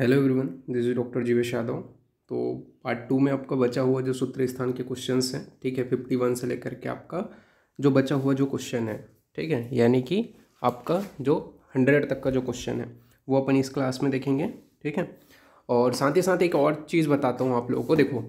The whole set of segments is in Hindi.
Hello everyone this is doctor Jeevesh Yadav तो पार्ट टू में आपका बचा हुआ जो सूत्र स्थान के क्वेश्चन हैं ठीक है फिफ्टी वन से लेकर के आपका जो बचा हुआ जो क्वेश्चन है ठीक है यानी कि आपका जो हंड्रेड तक का जो क्वेश्चन है वो अपन इस क्लास में देखेंगे ठीक है और साथ ही साथ एक और चीज़ बताता हूँ आप लोगों को देखो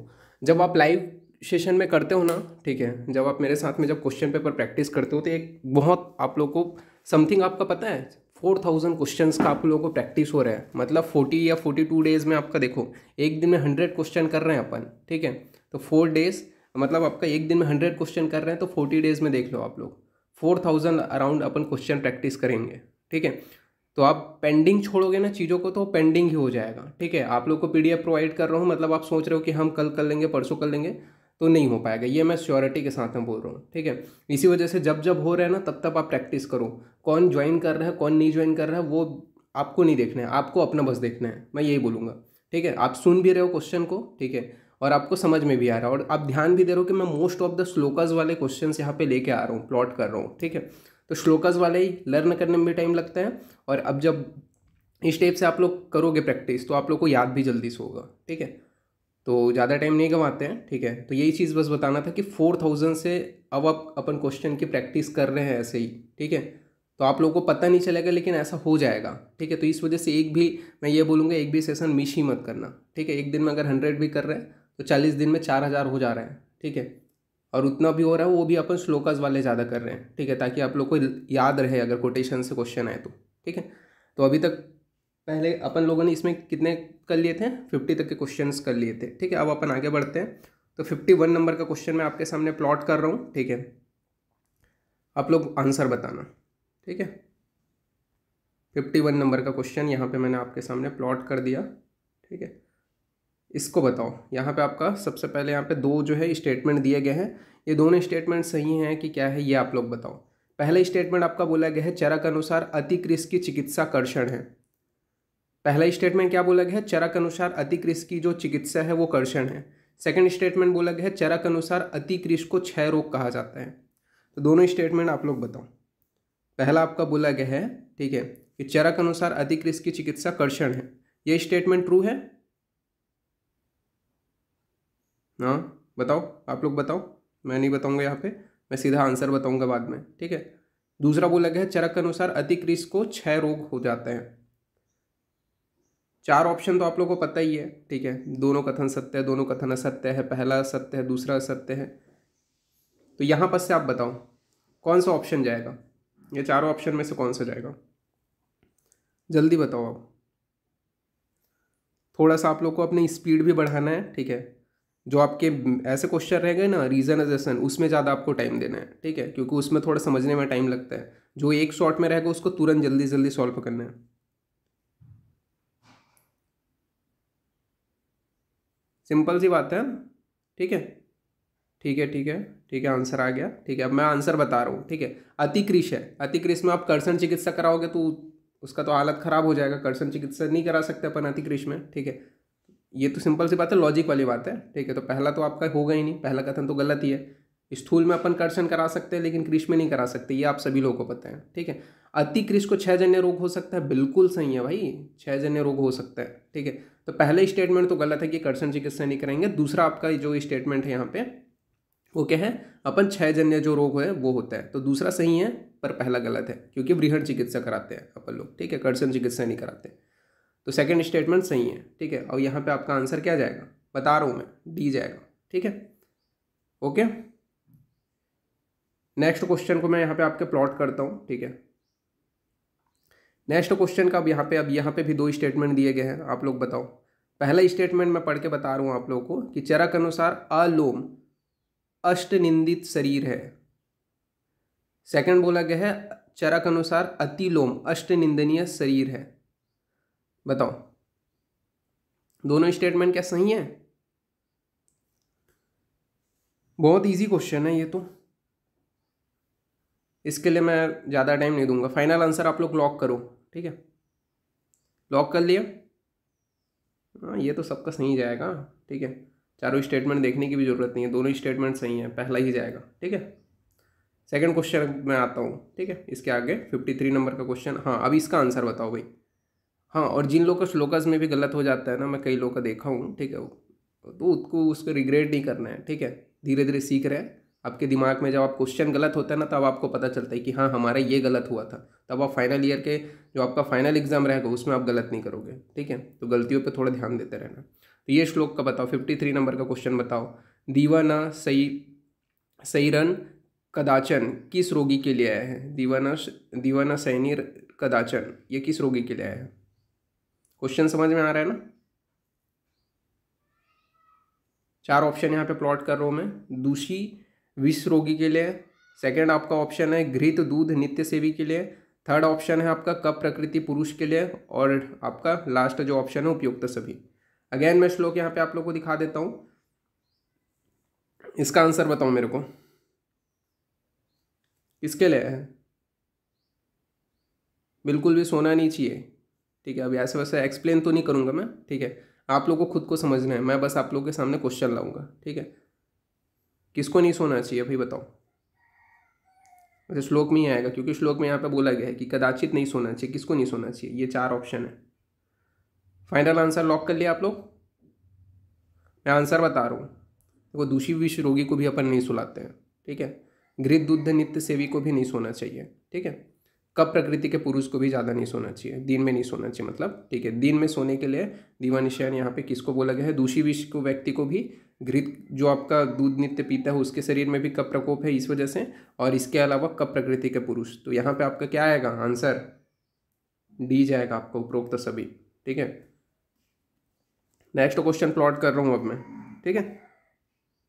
जब आप लाइव सेशन में करते हो ना ठीक है जब आप मेरे साथ में जब क्वेश्चन पेपर प्रैक्टिस करते हो तो एक बहुत आप लोग को समथिंग आपका पता है फोर थाउजेंड क्वेश्चन का आप लोगों को प्रैक्टिस हो रहा है मतलब फोर्टी या फोर्टी टू डेज में आपका देखो एक दिन में हंड्रेड क्वेश्चन कर रहे हैं अपन ठीक है तो फोर डेज मतलब आपका एक दिन में हंड्रेड क्वेश्चन कर रहे हैं तो फोर्टी डेज में देख लो आप लोग फोर थाउजेंड अराउंड अपन क्वेश्चन प्रैक्टिस करेंगे ठीक है तो आप पेंडिंग छोड़ोगे ना चीज़ों को तो पेंडिंग ही हो जाएगा ठीक है आप लोग को एफ प्रोवाइड कर रहा हूँ मतलब आप सोच रहे हो कि हम कल कर लेंगे परसों कर लेंगे तो नहीं हो पाएगा ये मैं श्योरिटी के साथ में बोल रहा हूँ ठीक है इसी वजह से जब जब हो रहा है ना तब तब आप प्रैक्टिस करो कौन ज्वाइन कर रहा है कौन नहीं ज्वाइन कर रहा है वो आपको नहीं देखना है आपको अपना बस देखना है मैं यही बोलूँगा ठीक है आप सुन भी रहे हो क्वेश्चन को ठीक है और आपको समझ में भी आ रहा है और आप ध्यान भी दे रहे हो कि मैं मोस्ट ऑफ द श्लोकाज वाले क्वेश्चन यहाँ पे लेके आ रहा हूँ प्लॉट कर रहा हूँ ठीक है तो श्लोकाज वाले ही लर्न करने में भी टाइम लगता है और अब जब इस टाइप से आप लोग करोगे प्रैक्टिस तो आप लोग को याद भी जल्दी से होगा ठीक है तो ज़्यादा टाइम नहीं गंवाते हैं ठीक है तो यही चीज़ बस बताना था कि फोर थाउजेंड से अब आप अपन क्वेश्चन की प्रैक्टिस कर रहे हैं ऐसे ही ठीक है तो आप लोगों को पता नहीं चलेगा लेकिन ऐसा हो जाएगा ठीक है तो इस वजह से एक भी मैं ये बोलूँगा एक भी सेशन मिस ही मत करना ठीक है एक दिन में अगर हंड्रेड भी कर रहे हैं तो चालीस दिन में चार हज़ार हो जा रहे हैं ठीक है और उतना भी हो रहा है वो भी अपन स्लोकाज वाले ज़्यादा कर रहे हैं ठीक है ताकि आप लोग को याद रहे अगर कोटेशन से क्वेश्चन आए तो ठीक है तो अभी तक पहले अपन लोगों ने इसमें कितने कर लिए थे फिफ्टी तक के क्वेश्चन कर लिए थे ठीक है अब अपन आगे बढ़ते हैं तो फिफ्टी वन नंबर का क्वेश्चन मैं आपके सामने प्लॉट कर रहा हूँ ठीक है आप लोग आंसर बताना ठीक है फिफ्टी वन नंबर का क्वेश्चन यहाँ पे मैंने आपके सामने प्लॉट कर दिया ठीक है इसको बताओ यहाँ पे आपका सबसे पहले यहाँ पे दो जो है स्टेटमेंट दिए गए हैं ये दोनों स्टेटमेंट सही हैं कि क्या है ये आप लोग बताओ पहला स्टेटमेंट आपका बोला गया है चरक अनुसार अतिक्रिस की चिकित्सा कर्षण है पहला स्टेटमेंट क्या बोला गया है चरक अनुसार अतिक्रिश की जो चिकित्सा है वो कर्षण है सेकंड स्टेटमेंट बोला गया है चरक अनुसार अतिक्रिश को क्षय रोग कहा जाता है तो दोनों स्टेटमेंट आप लोग बताओ पहला आपका बोला गया है ठीक है कि चरक अनुसार अतिक्रिश की चिकित्सा कर्षण है ये स्टेटमेंट ट्रू है हाँ बताओ आप लोग बताओ मैं नहीं बताऊंगा यहाँ पे मैं सीधा आंसर बताऊंगा बाद में ठीक है दूसरा बोला गया है चरक अनुसार अतिक्रिश को क्षय रोग हो जाता है चार ऑप्शन तो आप लोगों को पता ही है ठीक है दोनों कथन सत्य है दोनों कथन असत्य है पहला असत्य है दूसरा असत्य है तो यहाँ पर से आप बताओ कौन सा ऑप्शन जाएगा ये चारों ऑप्शन में से कौन सा जाएगा जल्दी बताओ आप थोड़ा सा आप लोग को अपनी स्पीड भी बढ़ाना है ठीक है जो आपके ऐसे क्वेश्चन रह गए ना रीज़न एजेसन उसमें ज़्यादा आपको टाइम देना है ठीक है क्योंकि उसमें थोड़ा समझने में टाइम लगता है जो एक शॉट में रहेगा उसको तुरंत जल्दी जल्दी सॉल्व करना है सिंपल सी बात है ठीक है ठीक है ठीक है ठीक है आंसर आ गया ठीक है अब मैं आंसर बता रहा हूँ ठीक है अतिक्रिश है अतिक्रिश में आप कर्सन चिकित्सा कराओगे तो उसका तो हालत ख़राब हो जाएगा कर्सन चिकित्सा नहीं करा सकते अपन अतिक्रिश में ठीक है ये तो सिंपल सी बात है लॉजिक वाली बात है ठीक है तो पहला तो आपका होगा ही नहीं पहला कथन तो गलत ही है स्थूल में अपन कर्षण करा सकते हैं लेकिन कृष में नहीं करा सकते ये आप सभी लोगों को पता है ठीक है अति कृष को छः जन्य रोग हो सकता है बिल्कुल सही है भाई छः जन्य रोग हो सकता है ठीक है तो पहले स्टेटमेंट तो गलत है कि कर्षण चिकित्सा नहीं करेंगे दूसरा आपका जो स्टेटमेंट है यहाँ पे वो क्या है अपन छः जन्य जो रोग है वो होता है तो दूसरा सही है पर पहला गलत है क्योंकि वृहण चिकित्सा कराते हैं अपन लोग ठीक है कर्षण चिकित्सा नहीं कराते तो सेकेंड स्टेटमेंट सही है ठीक है और यहाँ पर आपका आंसर क्या जाएगा बता रहा हूँ मैं डी जाएगा ठीक है ओके नेक्स्ट क्वेश्चन को मैं यहाँ पे आपके प्लॉट करता हूँ ठीक है नेक्स्ट क्वेश्चन का अब यहाँ पे अब यहाँ पे भी दो स्टेटमेंट दिए गए हैं आप लोग बताओ पहला स्टेटमेंट मैं पढ़ के बता रहा हूँ आप लोगों को कि चरक अनुसार अलोम अष्ट निंदित शरीर है सेकंड बोला गया है चरक अनुसार अतिलोम अष्ट निंदनीय शरीर है बताओ दोनों स्टेटमेंट क्या सही है बहुत इजी क्वेश्चन है ये तो इसके लिए मैं ज़्यादा टाइम नहीं दूंगा फाइनल आंसर आप लोग लॉक करो ठीक है लॉक कर लिया हाँ ये तो सबका सही जाएगा ठीक है चारों स्टेटमेंट देखने की भी ज़रूरत नहीं है दोनों स्टेटमेंट सही है पहला ही जाएगा ठीक है सेकंड क्वेश्चन में आता हूँ ठीक है इसके आगे फिफ्टी थ्री नंबर का क्वेश्चन हाँ अभी इसका आंसर बताओ भाई हाँ और जिन लोग का श्लोकस में भी गलत हो जाता है ना मैं कई लोग का देखा हूँ ठीक है वो तो उसको उसको रिग्रेट नहीं करना है ठीक है धीरे धीरे सीख रहे हैं आपके दिमाग में जब आप क्वेश्चन गलत होता है ना तब आपको पता चलता है कि हाँ हमारा ये गलत हुआ था तब आप फाइनल ईयर के जो आपका फाइनल एग्जाम रहेगा उसमें आप गलत नहीं करोगे ठीक है तो गलतियों पर थोड़ा ध्यान देते रहना तो ये श्लोक का बताओ फिफ्टी थ्री नंबर का क्वेश्चन बताओ दीवाना सही सही रन कदाचन किस रोगी के लिए आया है दीवाना दीवाना सैनी कदाचन ये किस रोगी के लिए आया है क्वेश्चन समझ में आ रहा है ना चार ऑप्शन यहाँ पे प्लॉट कर रहा हूँ मैं दूषी विष रोगी के लिए सेकेंड आपका ऑप्शन है घृत दूध नित्य सेवी के लिए थर्ड ऑप्शन है आपका कप प्रकृति पुरुष के लिए और आपका लास्ट जो ऑप्शन है उपयुक्त सभी अगेन मैं श्लोक यहाँ पे आप लोग को दिखा देता हूँ इसका आंसर बताओ मेरे को किसके लिए है बिल्कुल भी सोना नहीं चाहिए ठीक है अब ऐसे वैसे एक्सप्लेन तो नहीं करूँगा मैं ठीक है आप लोग को खुद को समझना है मैं बस आप लोग के सामने क्वेश्चन लाऊंगा ठीक है किसको नहीं सोना चाहिए भाई बताओ वैसे श्लोक में ही आएगा क्योंकि श्लोक में यहाँ पे बोला गया है कि कदाचित नहीं सोना चाहिए किसको नहीं सोना चाहिए ये चार ऑप्शन है फाइनल आंसर लॉक कर लिया आप लोग मैं आंसर बता रहा हूँ देखो तो दूषी विष रोगी को भी अपन नहीं सुलाते हैं ठीक है घृत दुग्ध नित्य सेवी को भी नहीं सोना चाहिए ठीक है कब प्रकृति के पुरुष को भी ज़्यादा नहीं सोना चाहिए दिन में नहीं सोना चाहिए मतलब ठीक है दिन में सोने के लिए दीवानिशान यहाँ पे किसको बोला गया है दूषी विष को व्यक्ति को भी घृत जो आपका दूध नित्य पीता है उसके शरीर में भी कप प्रकोप है इस वजह से और इसके अलावा कप प्रकृति के पुरुष तो यहाँ पे आपका क्या आएगा आंसर डी जाएगा आपको उपरोक्त सभी ठीक है नेक्स्ट क्वेश्चन प्लॉट कर रहा हूँ अब मैं ठीक है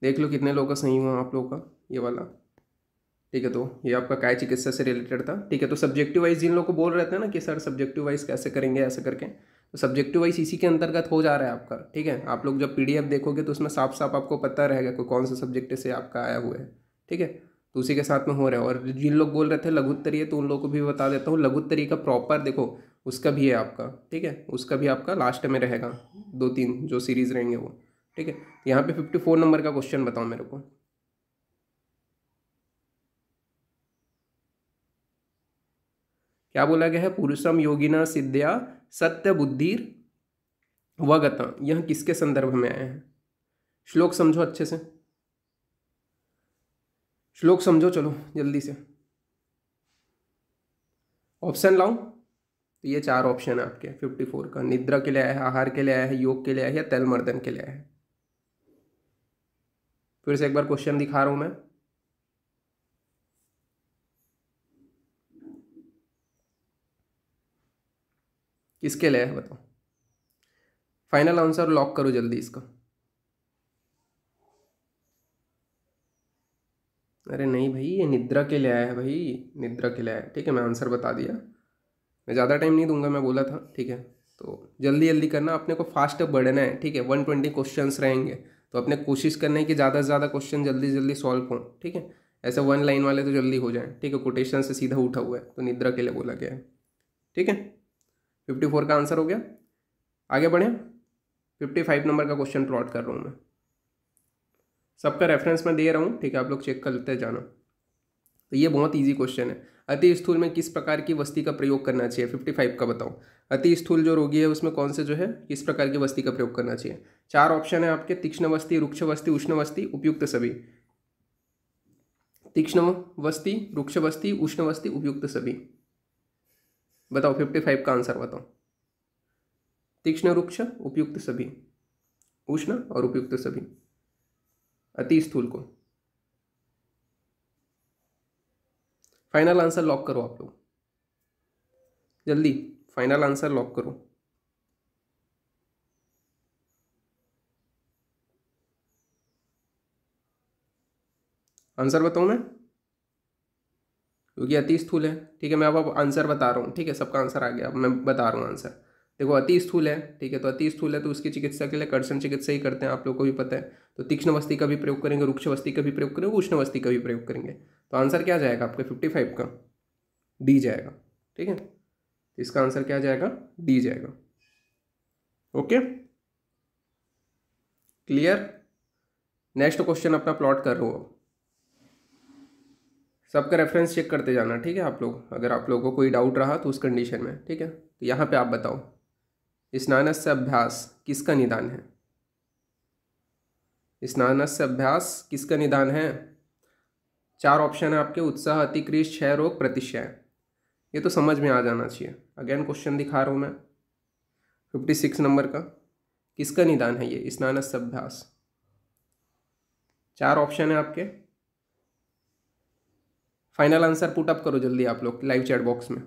देख लो कितने लोगों का सही हुआ आप लोगों का ये वाला ठीक है तो ये आपका काय चिकित्सा से रिलेटेड था ठीक है तो सब्जेक्टिव वाइज जिन लोग को बोल रहे थे ना कि सर सब्जेक्टिव वाइज कैसे करेंगे ऐसे करके तो सब्जेक्टिव वाइज इसी के अंतर्गत हो जा रहा है आपका ठीक है आप लोग जब पी देखोगे तो उसमें साफ साफ आपको पता रहेगा कि कौन सा सब्जेक्ट से आपका आया हुआ है ठीक है तो उसी के साथ में हो रहा है और जिन लोग बोल रहे थे लघुत्तरीय तो उन लोग को भी बता देता हूँ लघुत्तरीय का प्रॉपर देखो उसका भी है आपका ठीक है उसका भी आपका लास्ट में रहेगा दो तीन जो सीरीज़ रहेंगे वो ठीक है यहाँ पे फिफ्टी फोर नंबर का क्वेश्चन बताओ मेरे को क्या बोला गया है पुरुषम योगिना सिद्धया सत्य बुद्धिर वगत यह किसके संदर्भ में आए हैं श्लोक समझो अच्छे से श्लोक समझो चलो जल्दी से ऑप्शन लाऊं तो ये चार ऑप्शन है आपके फिफ्टी फोर का निद्रा के लिए आया है आहार के लिए आया है योग के लिए आया है या मर्दन के लिए आया है फिर से एक बार क्वेश्चन दिखा रहा हूं मैं किसके लिए है बताओ फाइनल आंसर लॉक करो जल्दी इसका अरे नहीं भाई ये निद्रा के लिए आया है भाई निद्रा के लिए आया है ठीक है मैं आंसर बता दिया मैं ज़्यादा टाइम नहीं दूंगा मैं बोला था ठीक है तो जल्दी जल्दी करना अपने को फास्ट बढ़ना है ठीक है वन ट्वेंटी क्वेश्चन रहेंगे तो अपने कोशिश करना है कि ज़्यादा से ज़्यादा क्वेश्चन जल्दी जल्दी सॉल्व हों ठीक है ऐसे वन लाइन वाले तो जल्दी हो जाएँ ठीक है कोटेशन से सीधा उठा हुआ है तो निद्रा के लिए बोला गया है ठीक है फिफ्टी फोर का आंसर हो गया आगे बढ़ें फिफ्टी फाइव नंबर का क्वेश्चन प्लॉट कर रहा हूँ मैं सबका रेफरेंस मैं दे रहा हूँ ठीक है आप लोग चेक कर लेते जाना तो ये बहुत ईजी क्वेश्चन है अति स्थूल में किस प्रकार की वस्ती का प्रयोग करना चाहिए फिफ्टी फाइव का बताओ अति स्थूल जो रोगी है उसमें कौन से जो है किस प्रकार की वस्ती का प्रयोग करना चाहिए चार ऑप्शन है आपके तीक्ष्ण वस्ती रुक्ष वस्ती उष्ण वस्ती उपयुक्त सभी तीक्ष्ण वस्ती रुक्ष वस्ती उष्ण वस्ती उपयुक्त सभी बताओ फिफ्टी फाइव का आंसर बताओ तीक्ष्ण रुक्ष उपयुक्त सभी उष्ण और उपयुक्त सभी अति स्थूल को फाइनल आंसर लॉक करो आप लोग जल्दी फाइनल आंसर लॉक करो आंसर बताऊं मैं क्योंकि अति स्थूल है ठीक है मैं अब अब आंसर बता रहा हूँ ठीक है सबका आंसर आ गया अब मैं बता रहा हूँ आंसर देखो अति स्थूल है ठीक है तो अति स्थूल है तो उसकी चिकित्सा के लिए कर्षण चिकित्सा ही करते हैं आप लोग को भी पता है तो तीक्ष्ण वस्ती का भी प्रयोग करेंगे रुक्ष वस्ती का भी प्रयोग करेंगे उष्ण वस्ती का भी प्रयोग करेंगे तो आंसर क्या जाएगा आपके फिफ्टी फाइव का डी जाएगा ठीक है तो इसका आंसर क्या जाएगा डी जाएगा ओके क्लियर नेक्स्ट क्वेश्चन अपना प्लॉट कर रहा हूँ सबका रेफरेंस चेक करते जाना ठीक है आप लोग अगर आप लोगों को कोई डाउट रहा तो उस कंडीशन में ठीक है तो यहाँ पे आप बताओ स्नानस से अभ्यास किसका निदान है स्नानस से अभ्यास किसका निदान है चार ऑप्शन है आपके उत्साह अतिक्रीष क्षय रोग प्रतिशय ये तो समझ में आ जाना चाहिए अगेन क्वेश्चन दिखा रहा हूँ मैं फिफ्टी सिक्स नंबर का किसका निदान है ये स्नानस से अभ्यास चार ऑप्शन है आपके फाइनल आंसर अप करो जल्दी आप लोग लाइव चैट बॉक्स में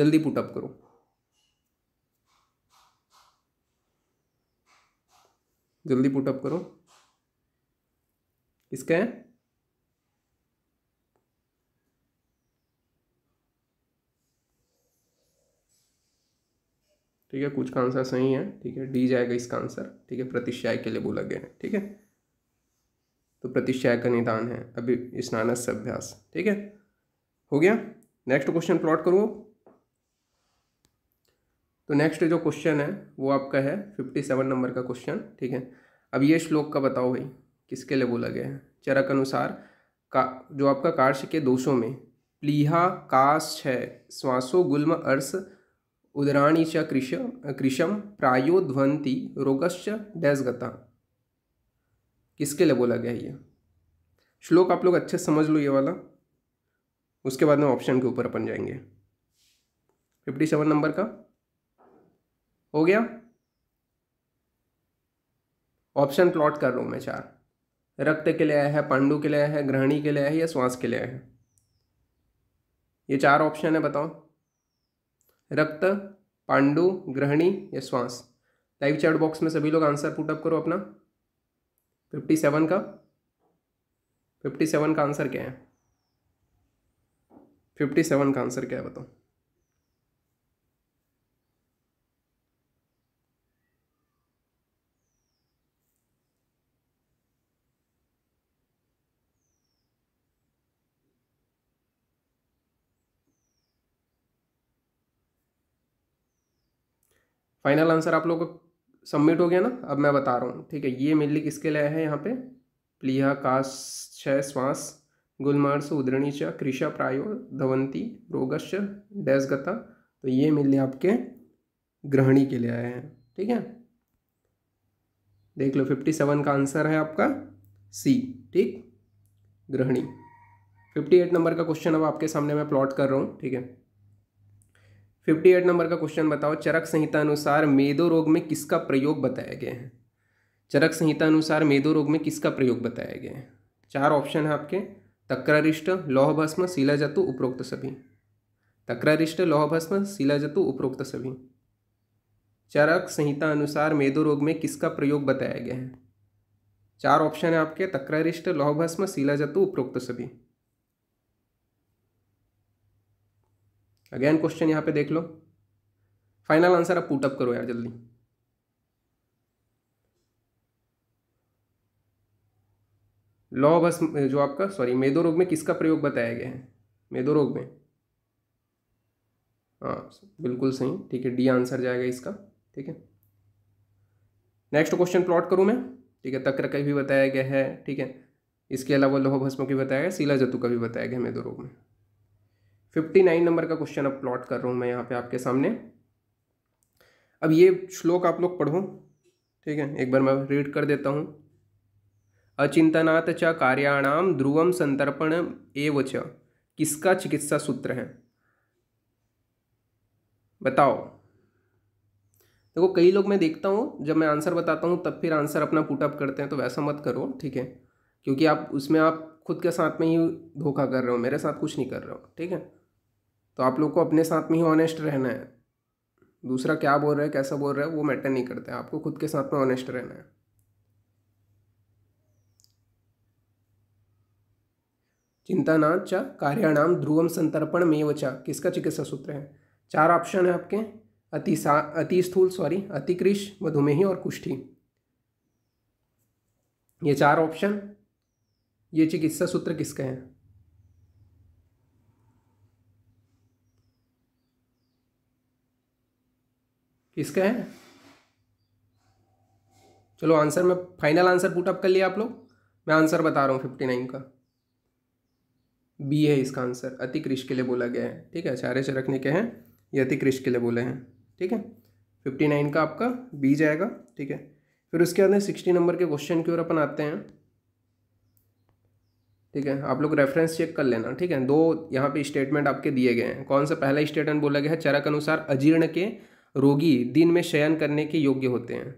जल्दी पुटअप करो जल्दी पुटअप करो किसका है ठीक है कुछ का आंसर सही है ठीक है डी जाएगा इसका आंसर ठीक है प्रतिष्ठाई के लिए बोला गया है ठीक है तो प्रतिष्ठा का निदान है अभी स्नानस अभ्यास ठीक है हो गया नेक्स्ट क्वेश्चन प्लॉट करो तो नेक्स्ट जो क्वेश्चन है वो आपका है फिफ्टी सेवन नंबर का क्वेश्चन ठीक है अब ये श्लोक का बताओ भाई किसके लिए बोला गया है चरक अनुसार का जो आपका कार्य के दोषों में प्लीहा काश है श्वासो गुल्म अर्स उदराणी च कृश कृषम प्रायो ध्वंती रोगश्च डैसगता किसके लिए बोला गया ये श्लोक आप लोग अच्छे से समझ लो ये वाला उसके बाद में ऑप्शन के ऊपर अपन जाएंगे फिफ्टी सेवन नंबर का हो गया ऑप्शन प्लॉट कर रहा हूँ मैं चार रक्त के लिए आया है पांडु के लिए आया है ग्रहणी के लिए आया है या श्वास के लिए आया है ये चार ऑप्शन है बताओ रक्त पांडु ग्रहणी या श्वास लाइव चैट बॉक्स में सभी लोग आंसर पुटअप करो अपना फिफ्टी सेवन का फिफ्टी सेवन का आंसर क्या है फिफ्टी सेवन का आंसर क्या है बताओ फाइनल आंसर आप लोगों को सबमिट हो गया ना अब मैं बता रहा हूँ ठीक है ये मेनली किसके लिए है यहाँ पे प्लीहा काश श्वास गुलमार्स उदरणी च कृषा प्रायो धवंती रोगश डैसगता तो ये मेनली आपके ग्रहणी के लिए आए हैं ठीक है देख लो फिफ्टी सेवन का आंसर है आपका सी ठीक ग्रहणी फिफ्टी एट नंबर का क्वेश्चन अब आपके सामने मैं प्लॉट कर रहा हूँ ठीक है फिफ्टी एट नंबर का क्वेश्चन बताओ चरक संहिता अनुसार मेदो रोग में किसका प्रयोग बताया गया है चरक संहिता अनुसार मेदो रोग में किसका प्रयोग बताया गया है चार ऑप्शन है आपके तक्ररिष्ट शिला जतु उपरोक्त सभी तक्ररिष्ट शिला जतु उपरोक्त सभी चरक संहिता अनुसार मेदो रोग में किसका प्रयोग बताया गया है चार ऑप्शन है आपके तक्ररिष्ट लौहभस्म शिलाजतु उपरोक्त सभी अगेन क्वेश्चन यहाँ पे देख लो फाइनल आंसर आप पुटअप करो यार जल्दी लॉ बस जो आपका सॉरी मेदो रोग में किसका प्रयोग बताया गया है मेदो रोग में हाँ बिल्कुल सही ठीक है डी आंसर जाएगा इसका ठीक है नेक्स्ट क्वेश्चन प्लॉट करूँ मैं ठीक है तक्र का भी बताया गया है ठीक है इसके अलावा लोह भस्मों की बताया गया शिला जतु का भी बताया गया मेदो रोग में फिफ्टी नाइन नंबर का क्वेश्चन अब प्लॉट कर रहा हूँ मैं यहाँ पे आपके सामने अब ये श्लोक आप लोग पढ़ो ठीक है एक बार मैं रीड कर देता हूँ अचिंतनाथ च कार्याणाम ध्रुवम संतर्पण एव च किसका चिकित्सा सूत्र है बताओ देखो कई लोग मैं देखता हूँ जब मैं आंसर बताता हूँ तब फिर आंसर अपना पुटअप करते हैं तो वैसा मत करो ठीक है क्योंकि आप उसमें आप खुद के साथ में ही धोखा कर रहे हो मेरे साथ कुछ नहीं कर रहे हो ठीक है तो आप लोग को अपने साथ में ही ऑनेस्ट रहना है दूसरा क्या बोल रहा है कैसा बोल रहा है वो मैटर नहीं करता है आपको खुद के साथ में ऑनेस्ट रहना है चिंता नाम चा कार्याणाम ध्रुवम संतर्पण में चा किसका चिकित्सा सूत्र है चार ऑप्शन है आपके अति सा अति स्थूल सॉरी अतिकृष मधुमेही और कुष्ठी ये चार ऑप्शन ये चिकित्सा सूत्र किसका है किसका है चलो आंसर में फाइनल आंसर पुटअप कर लिया आप लोग मैं आंसर बता रहा हूँ फिफ्टी नाइन का बी है इसका आंसर अति कृष के लिए बोला गया है ठीक है चारे चरकने के हैं ये अति कृष के लिए बोले हैं ठीक है फिफ्टी नाइन का आपका बी जाएगा ठीक है फिर उसके बाद में सिक्सटी नंबर के क्वेश्चन की ओर अपन आते हैं ठीक है आप लोग रेफरेंस चेक कर लेना ठीक है दो यहाँ पे स्टेटमेंट आपके दिए गए हैं कौन सा पहला स्टेटमेंट बोला गया है चरक अनुसार अजीर्ण के रोगी दिन में शयन करने के योग्य होते हैं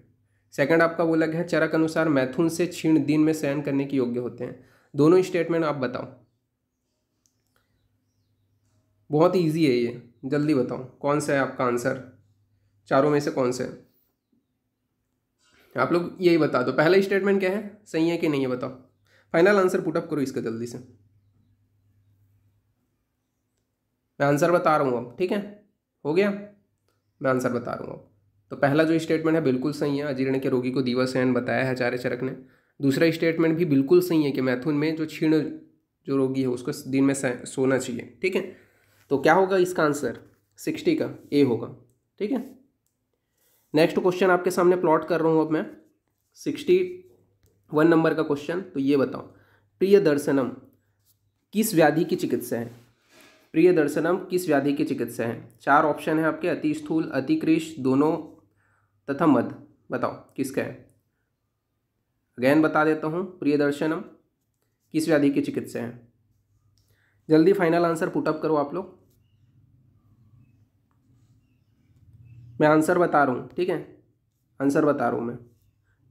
सेकंड आपका बोला गया है चरक अनुसार मैथुन से क्षीण दिन में शयन करने के योग्य होते हैं दोनों स्टेटमेंट आप बताओ बहुत ईजी है ये जल्दी बताओ कौन सा है आपका आंसर चारों में से कौन सा है आप लोग यही बता दो पहला स्टेटमेंट क्या है सही है कि नहीं है बताओ फाइनल आंसर पुटअप करो इसका जल्दी से मैं आंसर बता रहा हूँ अब ठीक है हो गया मैं आंसर बता रहा हूँ अब तो पहला जो स्टेटमेंट है बिल्कुल सही है अजीर्ण के रोगी को एन बताया है आचार्य चरक ने दूसरा स्टेटमेंट भी बिल्कुल सही है कि मैथुन में जो क्षीण जो रोगी है उसको दिन में सोना चाहिए ठीक है तो क्या होगा इसका आंसर सिक्सटी का ए होगा ठीक है नेक्स्ट क्वेश्चन आपके सामने प्लॉट कर रहा हूँ अब मैं सिक्सटी वन नंबर का क्वेश्चन तो ये बताओ प्रिय दर्शनम किस व्याधि की चिकित्सा है प्रिय दर्शनम किस व्याधि के चिकित्सा हैं चार ऑप्शन है आपके अति स्थूल अतिकृष दोनों तथा मध बताओ किसका है अगैन बता देता हूँ प्रिय दर्शनम किस व्याधि के चिकित्सा हैं जल्दी फाइनल आंसर पुटअप करो आप लोग मैं आंसर बता रहा हूँ ठीक है आंसर बता रहा हूँ मैं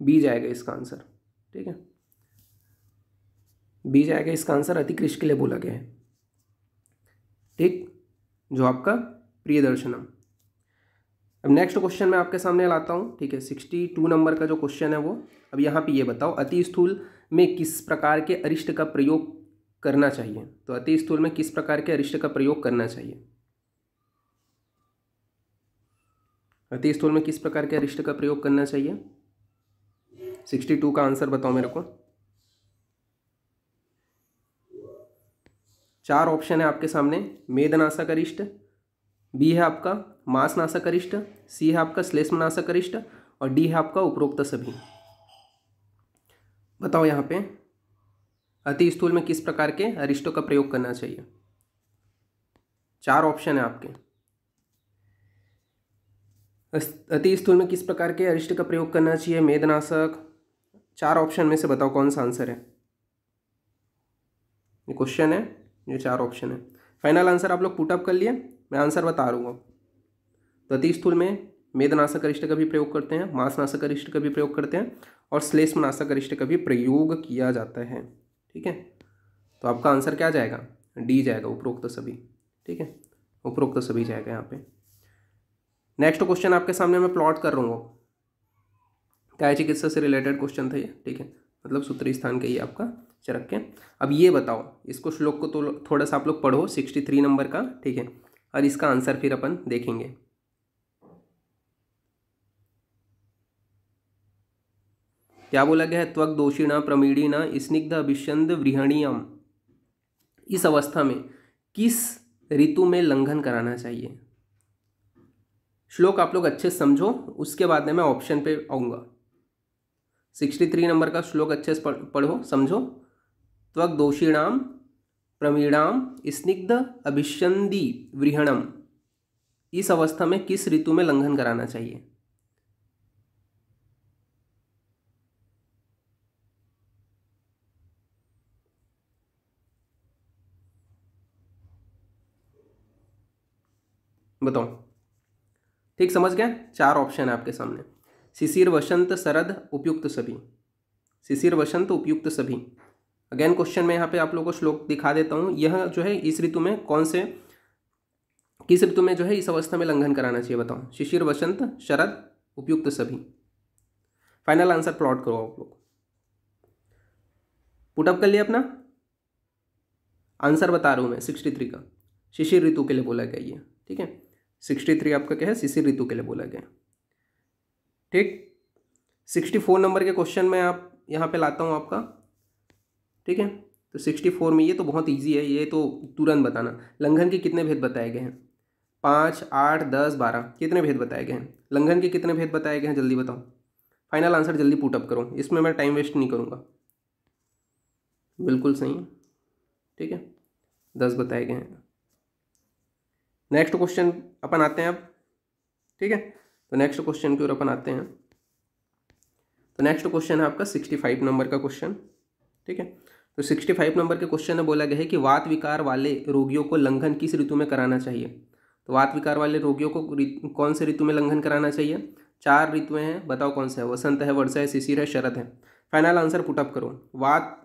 बी जाएगा इसका आंसर ठीक है बी जाएगा इसका आंसर अतिकृष के लिए बोला गया है ठीक जो आपका दर्शनम अब नेक्स्ट क्वेश्चन मैं आपके सामने लाता हूँ ठीक है सिक्सटी टू नंबर का जो क्वेश्चन है वो अब यहाँ पे ये बताओ अति स्थूल में किस प्रकार के अरिष्ट का प्रयोग करना चाहिए तो अति स्थूल में किस प्रकार के अरिष्ट का प्रयोग करना चाहिए अति स्थूल में किस प्रकार के अरिष्ट का प्रयोग करना चाहिए सिक्सटी टू का आंसर बताओ मेरे को चार ऑप्शन है आपके सामने मेदनाशक अरिष्ट बी है आपका मांसनाशक अरिष्ट सी है आपका श्लेष्मनाशक अरिष्ट और डी है आपका उपरोक्त सभी बताओ यहाँ पे अति स्थूल में किस प्रकार के अरिष्टों का प्रयोग करना चाहिए चार ऑप्शन है आपके अति स्थूल में किस प्रकार के अरिष्ट का प्रयोग करना चाहिए मेदनाशक चार ऑप्शन में से बताओ कौन सा आंसर है ये क्वेश्चन है ये चार ऑप्शन है फाइनल आंसर आप लोग पुटअप कर लिए मैं आंसर बता रहा हूँ स्थूल में मेदनाशक अरिष्ट का भी प्रयोग करते हैं मांसनाशक अरिष्ट का भी प्रयोग करते हैं और श्लेष्मनाशक अरिष्ट का भी प्रयोग किया जाता है ठीक है तो आपका आंसर क्या जाएगा डी जाएगा उपरोक्त सभी ठीक है उपरोक्त सभी जाएगा यहाँ पे नेक्स्ट क्वेश्चन आपके सामने मैं प्लॉट कर रहा हूँ काय चिकित्सा से रिलेटेड क्वेश्चन था ये ठीक है मतलब सूत्र स्थान का ही आपका चरक के अब ये बताओ इसको श्लोक को तो थोड़ा सा आप लोग पढ़ो सिक्सटी थ्री नंबर का ठीक है और इसका आंसर फिर अपन देखेंगे क्या बोला गया है त्वक दोषिणा प्रमीणीना स्निग्ध अभिषंद वृहणीयम इस अवस्था में किस ऋतु में लंघन कराना चाहिए श्लोक आप लोग अच्छे से समझो उसके बाद में मैं ऑप्शन पे आऊँगा सिक्सटी थ्री नंबर का श्लोक अच्छे से पढ़ो समझो त्वग्दोषिणां प्रवीणाम स्निग्ध अभिषंदी वृहणम इस अवस्था में किस ऋतु में लंघन कराना चाहिए बताओ ठीक समझ गया चार ऑप्शन है आपके सामने शिशिर वसंत शरद उपयुक्त सभी शिशिर वसंत उपयुक्त सभी अगेन क्वेश्चन में यहाँ पे आप लोगों को श्लोक दिखा देता हूँ यह जो है इस ऋतु में कौन से किस ऋतु में जो है इस अवस्था में लंघन कराना चाहिए बताओ शिशिर वसंत शरद उपयुक्त सभी फाइनल आंसर प्लॉट करो आप लोग पुटअप कर लिया अपना आंसर बता रहा हूँ मैं सिक्सटी थ्री का शिशिर ऋतु के लिए बोला गया ये ठीक है सिक्सटी थ्री आपका क्या है शिशिर ऋतु के लिए बोला गया ठीक सिक्सटी फोर नंबर के क्वेश्चन में आप यहाँ पे लाता हूँ आपका ठीक है तो सिक्सटी फोर में ये तो बहुत ईजी है ये तो तुरंत बताना लंघन के कितने भेद बताए गए हैं पाँच आठ दस बारह कितने भेद बताए गए हैं लंघन के कितने भेद बताए गए हैं जल्दी बताओ फाइनल आंसर जल्दी पुटअप करो इसमें मैं टाइम वेस्ट नहीं करूँगा बिल्कुल सही ठीक है दस बताए गए हैं नेक्स्ट क्वेश्चन अपन आते हैं अब ठीक है तो नेक्स्ट क्वेश्चन की ओर अपन आते हैं तो नेक्स्ट क्वेश्चन है आपका सिक्सटी फाइव नंबर का क्वेश्चन ठीक है तो 65 नंबर के क्वेश्चन में बोला गया है कि वात विकार वाले रोगियों को लंघन किस ऋतु में कराना चाहिए तो वात विकार वाले रोगियों को कौन से ऋतु में लंघन कराना चाहिए चार ऋतुएं हैं बताओ कौन सा है वसंत है वर्षा है शिशिर है शरद है फाइनल आंसर पुटअप करो वात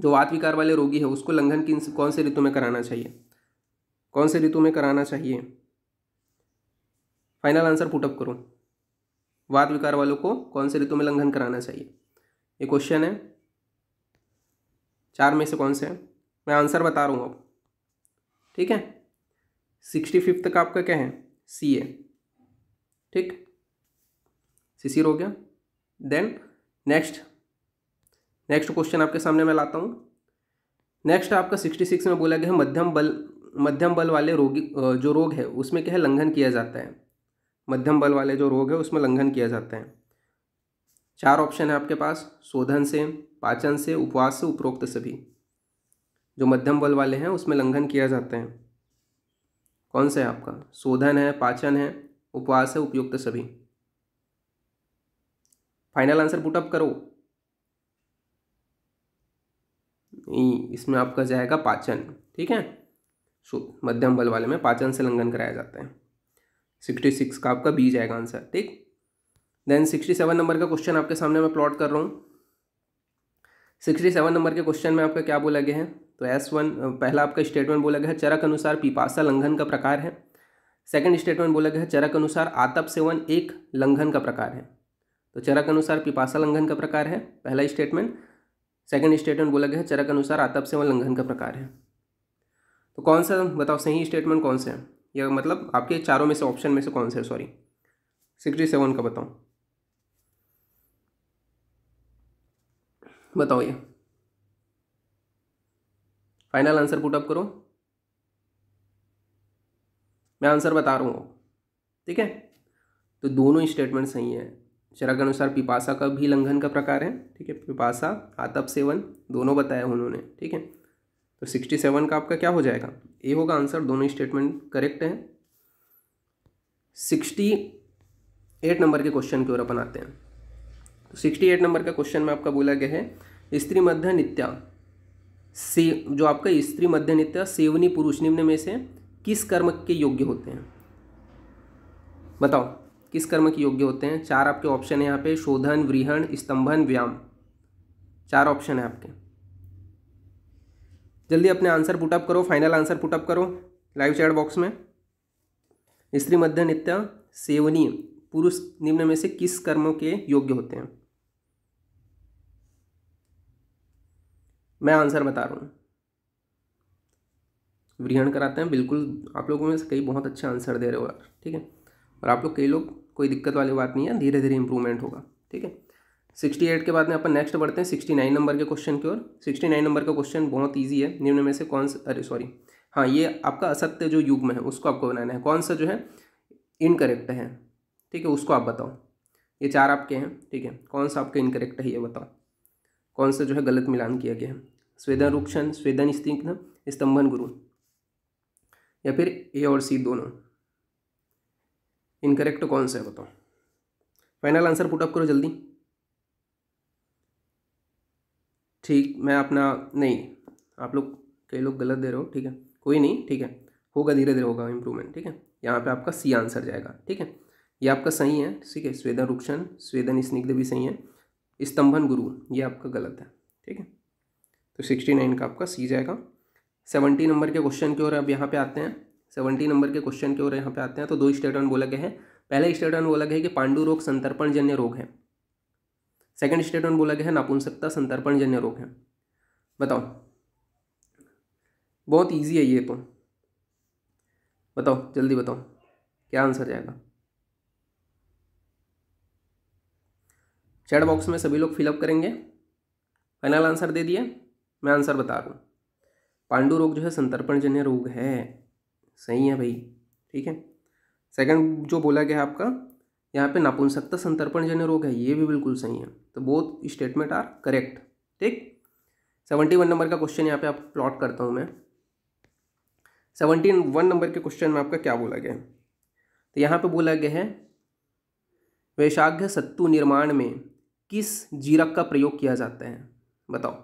जो वात विकार वाले रोगी है उसको लंघन किन कौन से ऋतु में कराना चाहिए कौन से ऋतु में कराना चाहिए फाइनल आंसर पुटअप करो वात विकार वालों को कौन से ऋतु में लंघन कराना चाहिए ये क्वेश्चन है चार में से कौन से हैं मैं आंसर बता रहा हूँ अब ठीक है सिक्सटी फिफ्थ का आपका क्या है सी ए ठीक सिसिर हो गया देन नेक्स्ट नेक्स्ट क्वेश्चन आपके सामने मैं लाता हूँ नेक्स्ट आपका सिक्सटी सिक्स में बोला गया है मध्यम बल मध्यम बल वाले रोगी जो रोग है उसमें क्या है लंघन किया जाता है मध्यम बल वाले जो रोग है उसमें लंघन किया जाता है चार ऑप्शन है आपके पास शोधन से पाचन से उपवास से उपरोक्त सभी जो मध्यम बल वाले हैं उसमें लंघन किया जाते हैं कौन सा है आपका शोधन है पाचन है उपवास है उपयुक्त सभी फाइनल आंसर अप करो नहीं इसमें आपका जाएगा पाचन ठीक है मध्यम बल वाले में पाचन से लंघन कराया जाता है सिक्सटी सिक्स का आपका बी जाएगा आंसर ठीक देन सिक्सटी सेवन नंबर का क्वेश्चन आपके सामने मैं प्लॉट कर रहा हूँ सिक्सटी सेवन नंबर के क्वेश्चन में आपका क्या बोला गया है तो एस वन पहला आपका स्टेटमेंट बोला गया है चरक अनुसार पिपासा लंघन का प्रकार है सेकंड स्टेटमेंट बोला गया है चरक अनुसार आतप सेवन एक लंघन का प्रकार है तो चरक अनुसार पिपासा लंघन का प्रकार है पहला स्टेटमेंट सेकंड स्टेटमेंट बोला गया है चरक अनुसार आतप सेवन लंघन का प्रकार है तो कौन सा बताओ सही स्टेटमेंट कौन सा है या मतलब आपके चारों में से ऑप्शन में से कौन सा है सॉरी सिक्सटी सेवन का बताओ बताओ ये फाइनल आंसर पुटअप करो मैं आंसर बता रहा हूँ ठीक है तो दोनों स्टेटमेंट सही है शरा के अनुसार पिपासा का भी लंघन का प्रकार है ठीक है पिपासा आतप सेवन दोनों बताया उन्होंने ठीक है तो सिक्सटी सेवन का आपका क्या हो जाएगा ये होगा आंसर दोनों स्टेटमेंट करेक्ट है सिक्सटी एट नंबर के क्वेश्चन की ओर अपन आते हैं तो सिक्सटी एट नंबर का क्वेश्चन में आपका बोला गया है स्त्री मध्य नित्या से जो आपका स्त्री मध्य नित्या सेवनी पुरुष निम्न में से किस कर्म के योग्य होते हैं बताओ किस कर्म के योग्य होते हैं चार आपके ऑप्शन है यहाँ पे शोधन व्रीहण स्तंभन व्यायाम चार ऑप्शन है आपके जल्दी अपने आंसर पुटअप करो फाइनल आंसर पुटअप करो लाइव चैट बॉक्स में स्त्री मध्य नित्य सेवनी पुरुष निम्न में से किस कर्मों के योग्य होते हैं मैं आंसर बता रहा हूँ ग्रहण कराते हैं बिल्कुल आप लोगों में से कई बहुत अच्छे आंसर दे रहे हो यार ठीक है और आप लोग कई लोग कोई दिक्कत वाली बात नहीं है धीरे धीरे इंप्रूवमेंट होगा ठीक है सिक्सटी एट के बाद में अपन नेक्स्ट बढ़ते हैं सिक्सटी नाइन नंबर के क्वेश्चन की ओर सिक्सटी नाइन नंबर का क्वेश्चन बहुत ईजी है निम्न में से कौन सा अरे सॉरी हाँ ये आपका असत्य जो युग में है उसको आपको बनाना है कौन सा जो है इनकरेक्ट है ठीक है उसको आप बताओ ये चार आपके हैं ठीक है कौन सा आपका इनकरेक्ट है ये बताओ कौन सा जो है गलत मिलान किया गया है स्वेदन रुक्षण स्वेदन स्थिग्न स्तंभन गुरु या फिर ए और सी दोनों इनकरेक्ट कौन सा है बताओ फाइनल आंसर पुटअप करो जल्दी ठीक मैं अपना नहीं आप लोग कई लोग गलत दे रहे हो ठीक है कोई नहीं ठीक है होगा धीरे धीरे होगा इम्प्रूवमेंट ठीक है यहाँ पे आपका सी आंसर जाएगा ठीक है ये आपका सही है ठीक है स्वेदन रुक्षण स्वेदन स्निग्ध भी सही है स्तंभन गुरु ये आपका गलत है ठीक है तो सिक्सटी नाइन का आपका सी जाएगा सेवेंटी नंबर के क्वेश्चन की ओर अब यहाँ पे आते हैं सेवेंटी नंबर के क्वेश्चन की ओर यहाँ पे आते हैं तो दो स्टेटमेंट बोला गया है पहला स्टेटमेंट बोला गया है कि पांडु रोग संतर्पण जन्य रोग है सेकेंड स्टेटमेंट बोला गया है नापुंसकता संतर्पण जन्य रोग है बताओ बहुत ईजी है ये तो बताओ जल्दी बताओ क्या आंसर जाएगा चैट बॉक्स में सभी लोग फिलअप करेंगे फाइनल आंसर दे दिए मैं आंसर बता दूँ पांडु रोग जो है संतर्पण जन्य रोग है सही है भाई ठीक है सेकंड जो बोला गया आपका यहाँ पे नापुंसकता संतर्पण जन्य रोग है ये भी बिल्कुल सही है तो बोथ स्टेटमेंट आर करेक्ट ठीक सेवेंटी वन नंबर का क्वेश्चन यहाँ पे आप प्लॉट करता हूँ मैं सेवनटीन वन नंबर के क्वेश्चन में आपका क्या बोला गया है तो यहाँ पे बोला गया है वैशाघ्य सत्तु निर्माण में किस जीरक का प्रयोग किया जाता है बताओ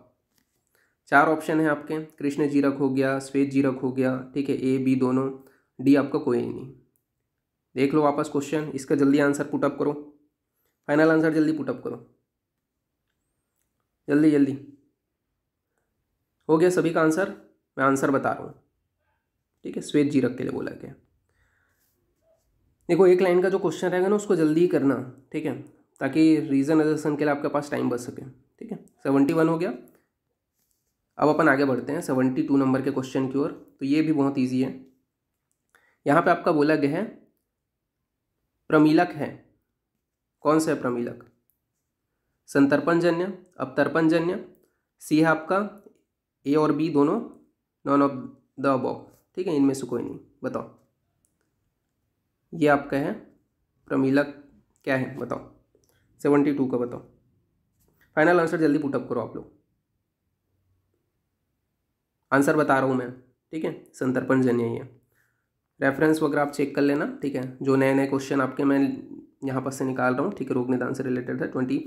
चार ऑप्शन है आपके कृष्ण जीरक हो गया श्वेत जीरक हो गया ठीक है ए बी दोनों डी आपका कोई नहीं देख लो वापस क्वेश्चन इसका जल्दी आंसर पुटअप करो फाइनल आंसर जल्दी पुटअप करो जल्दी जल्दी हो गया सभी का आंसर मैं आंसर बता रहा हूँ ठीक है श्वेत जीरक के लिए बोला गया देखो एक लाइन का जो क्वेश्चन रहेगा ना उसको जल्दी करना ठीक है ताकि रीज़न एजर्सन के लिए आपके पास टाइम बच सके ठीक है सेवेंटी वन हो गया अब अपन आगे बढ़ते हैं सेवेंटी टू नंबर के क्वेश्चन की ओर तो ये भी बहुत ईजी है यहाँ पे आपका बोला गया है प्रमीलक है कौन सा है प्रमीलक संतर्पणजन्य अपतर्पणजन्य सी है आपका ए और बी दोनों नॉन ऑफ द अबॉव ठीक है इनमें से कोई नहीं बताओ ये आपका है प्रमीलक क्या है बताओ सेवेंटी टू का बताओ फाइनल आंसर जल्दी पुटअप करो आप लोग आंसर बता रहा हूँ मैं ठीक है संतर्पण जन्य ही है रेफरेंस वगैरह आप चेक कर लेना ठीक है जो नए नए क्वेश्चन आपके मैं यहाँ पर से निकाल रहा हूँ ठीक है रोग निदान से रिलेटेड है ट्वेंटी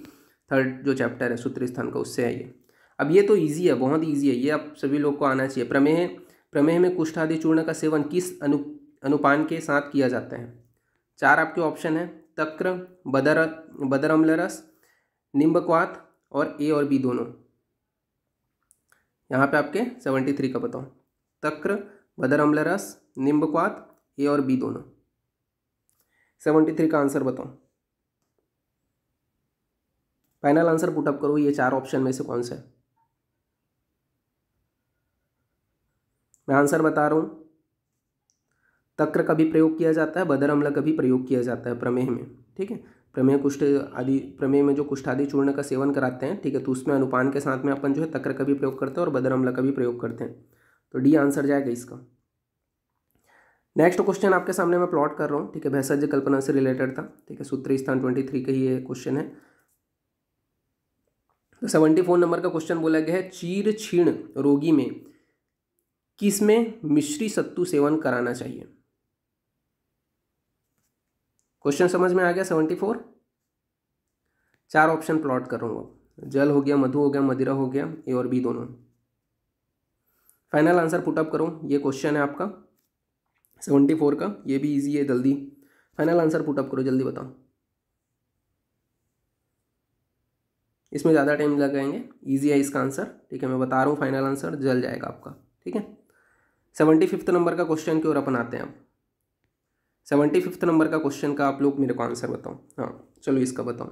थर्ड जो चैप्टर है सूत्र स्थान का उससे है ये अब ये तो ईजी है बहुत ईजी है ये आप सभी लोग को आना चाहिए प्रमेह प्रमेह में कुष्ठादि चूर्ण का सेवन किस अनु अनुपान के साथ किया जाता है चार आपके ऑप्शन है तक्र बदर बदर अम्ल रस निम्बकवात और ए और बी दोनों यहाँ पे आपके सेवेंटी थ्री का बताऊँ तक्र बदर अम्ल रस निम्बक्वात ए और बी दोनों सेवेंटी थ्री का आंसर बताओ फाइनल आंसर पुटअप करो ये चार ऑप्शन में से कौन सा है मैं आंसर बता रहा हूँ तक्र का भी प्रयोग किया जाता है बदर अम्ल का भी प्रयोग किया जाता है प्रमेह में ठीक है प्रमेय कुष्ठ आदि प्रमेय में जो कुष्ठादि चूर्ण का सेवन कराते हैं ठीक है तो उसमें अनुपान के साथ में अपन जो है तकर का भी प्रयोग करते हैं और बदर अम्ला का भी प्रयोग करते हैं तो डी आंसर जाएगा इसका नेक्स्ट क्वेश्चन आपके सामने मैं प्लॉट कर रहा हूँ ठीक है भैसज कल्पना से रिलेटेड था ठीक है सूत्र स्थान ट्वेंटी थ्री का ही ये क्वेश्चन है तो सेवेंटी फोर नंबर का क्वेश्चन बोला गया है चीर छीण रोगी में किस में मिश्री सत्तू सेवन कराना चाहिए क्वेश्चन समझ में आ गया सेवेंटी फोर चार ऑप्शन प्लॉट करूँगा जल हो गया मधु हो गया मदिरा हो गया ए और बी दोनों फाइनल आंसर पुटअप करो ये क्वेश्चन है आपका सेवेंटी फोर का ये भी इजी है जल्दी फाइनल आंसर पुटअप करो जल्दी बताओ इसमें ज़्यादा टाइम लगाएंगे ईजी है इसका आंसर ठीक है मैं बता रहा हूँ फाइनल आंसर जल जाएगा आपका ठीक है सेवेंटी फिफ्थ नंबर का क्वेश्चन की ओर अपन आते हैं अब सेवेंटी फिफ्थ नंबर का क्वेश्चन का आप लोग मेरे को आंसर बताओ हाँ चलो इसका बताओ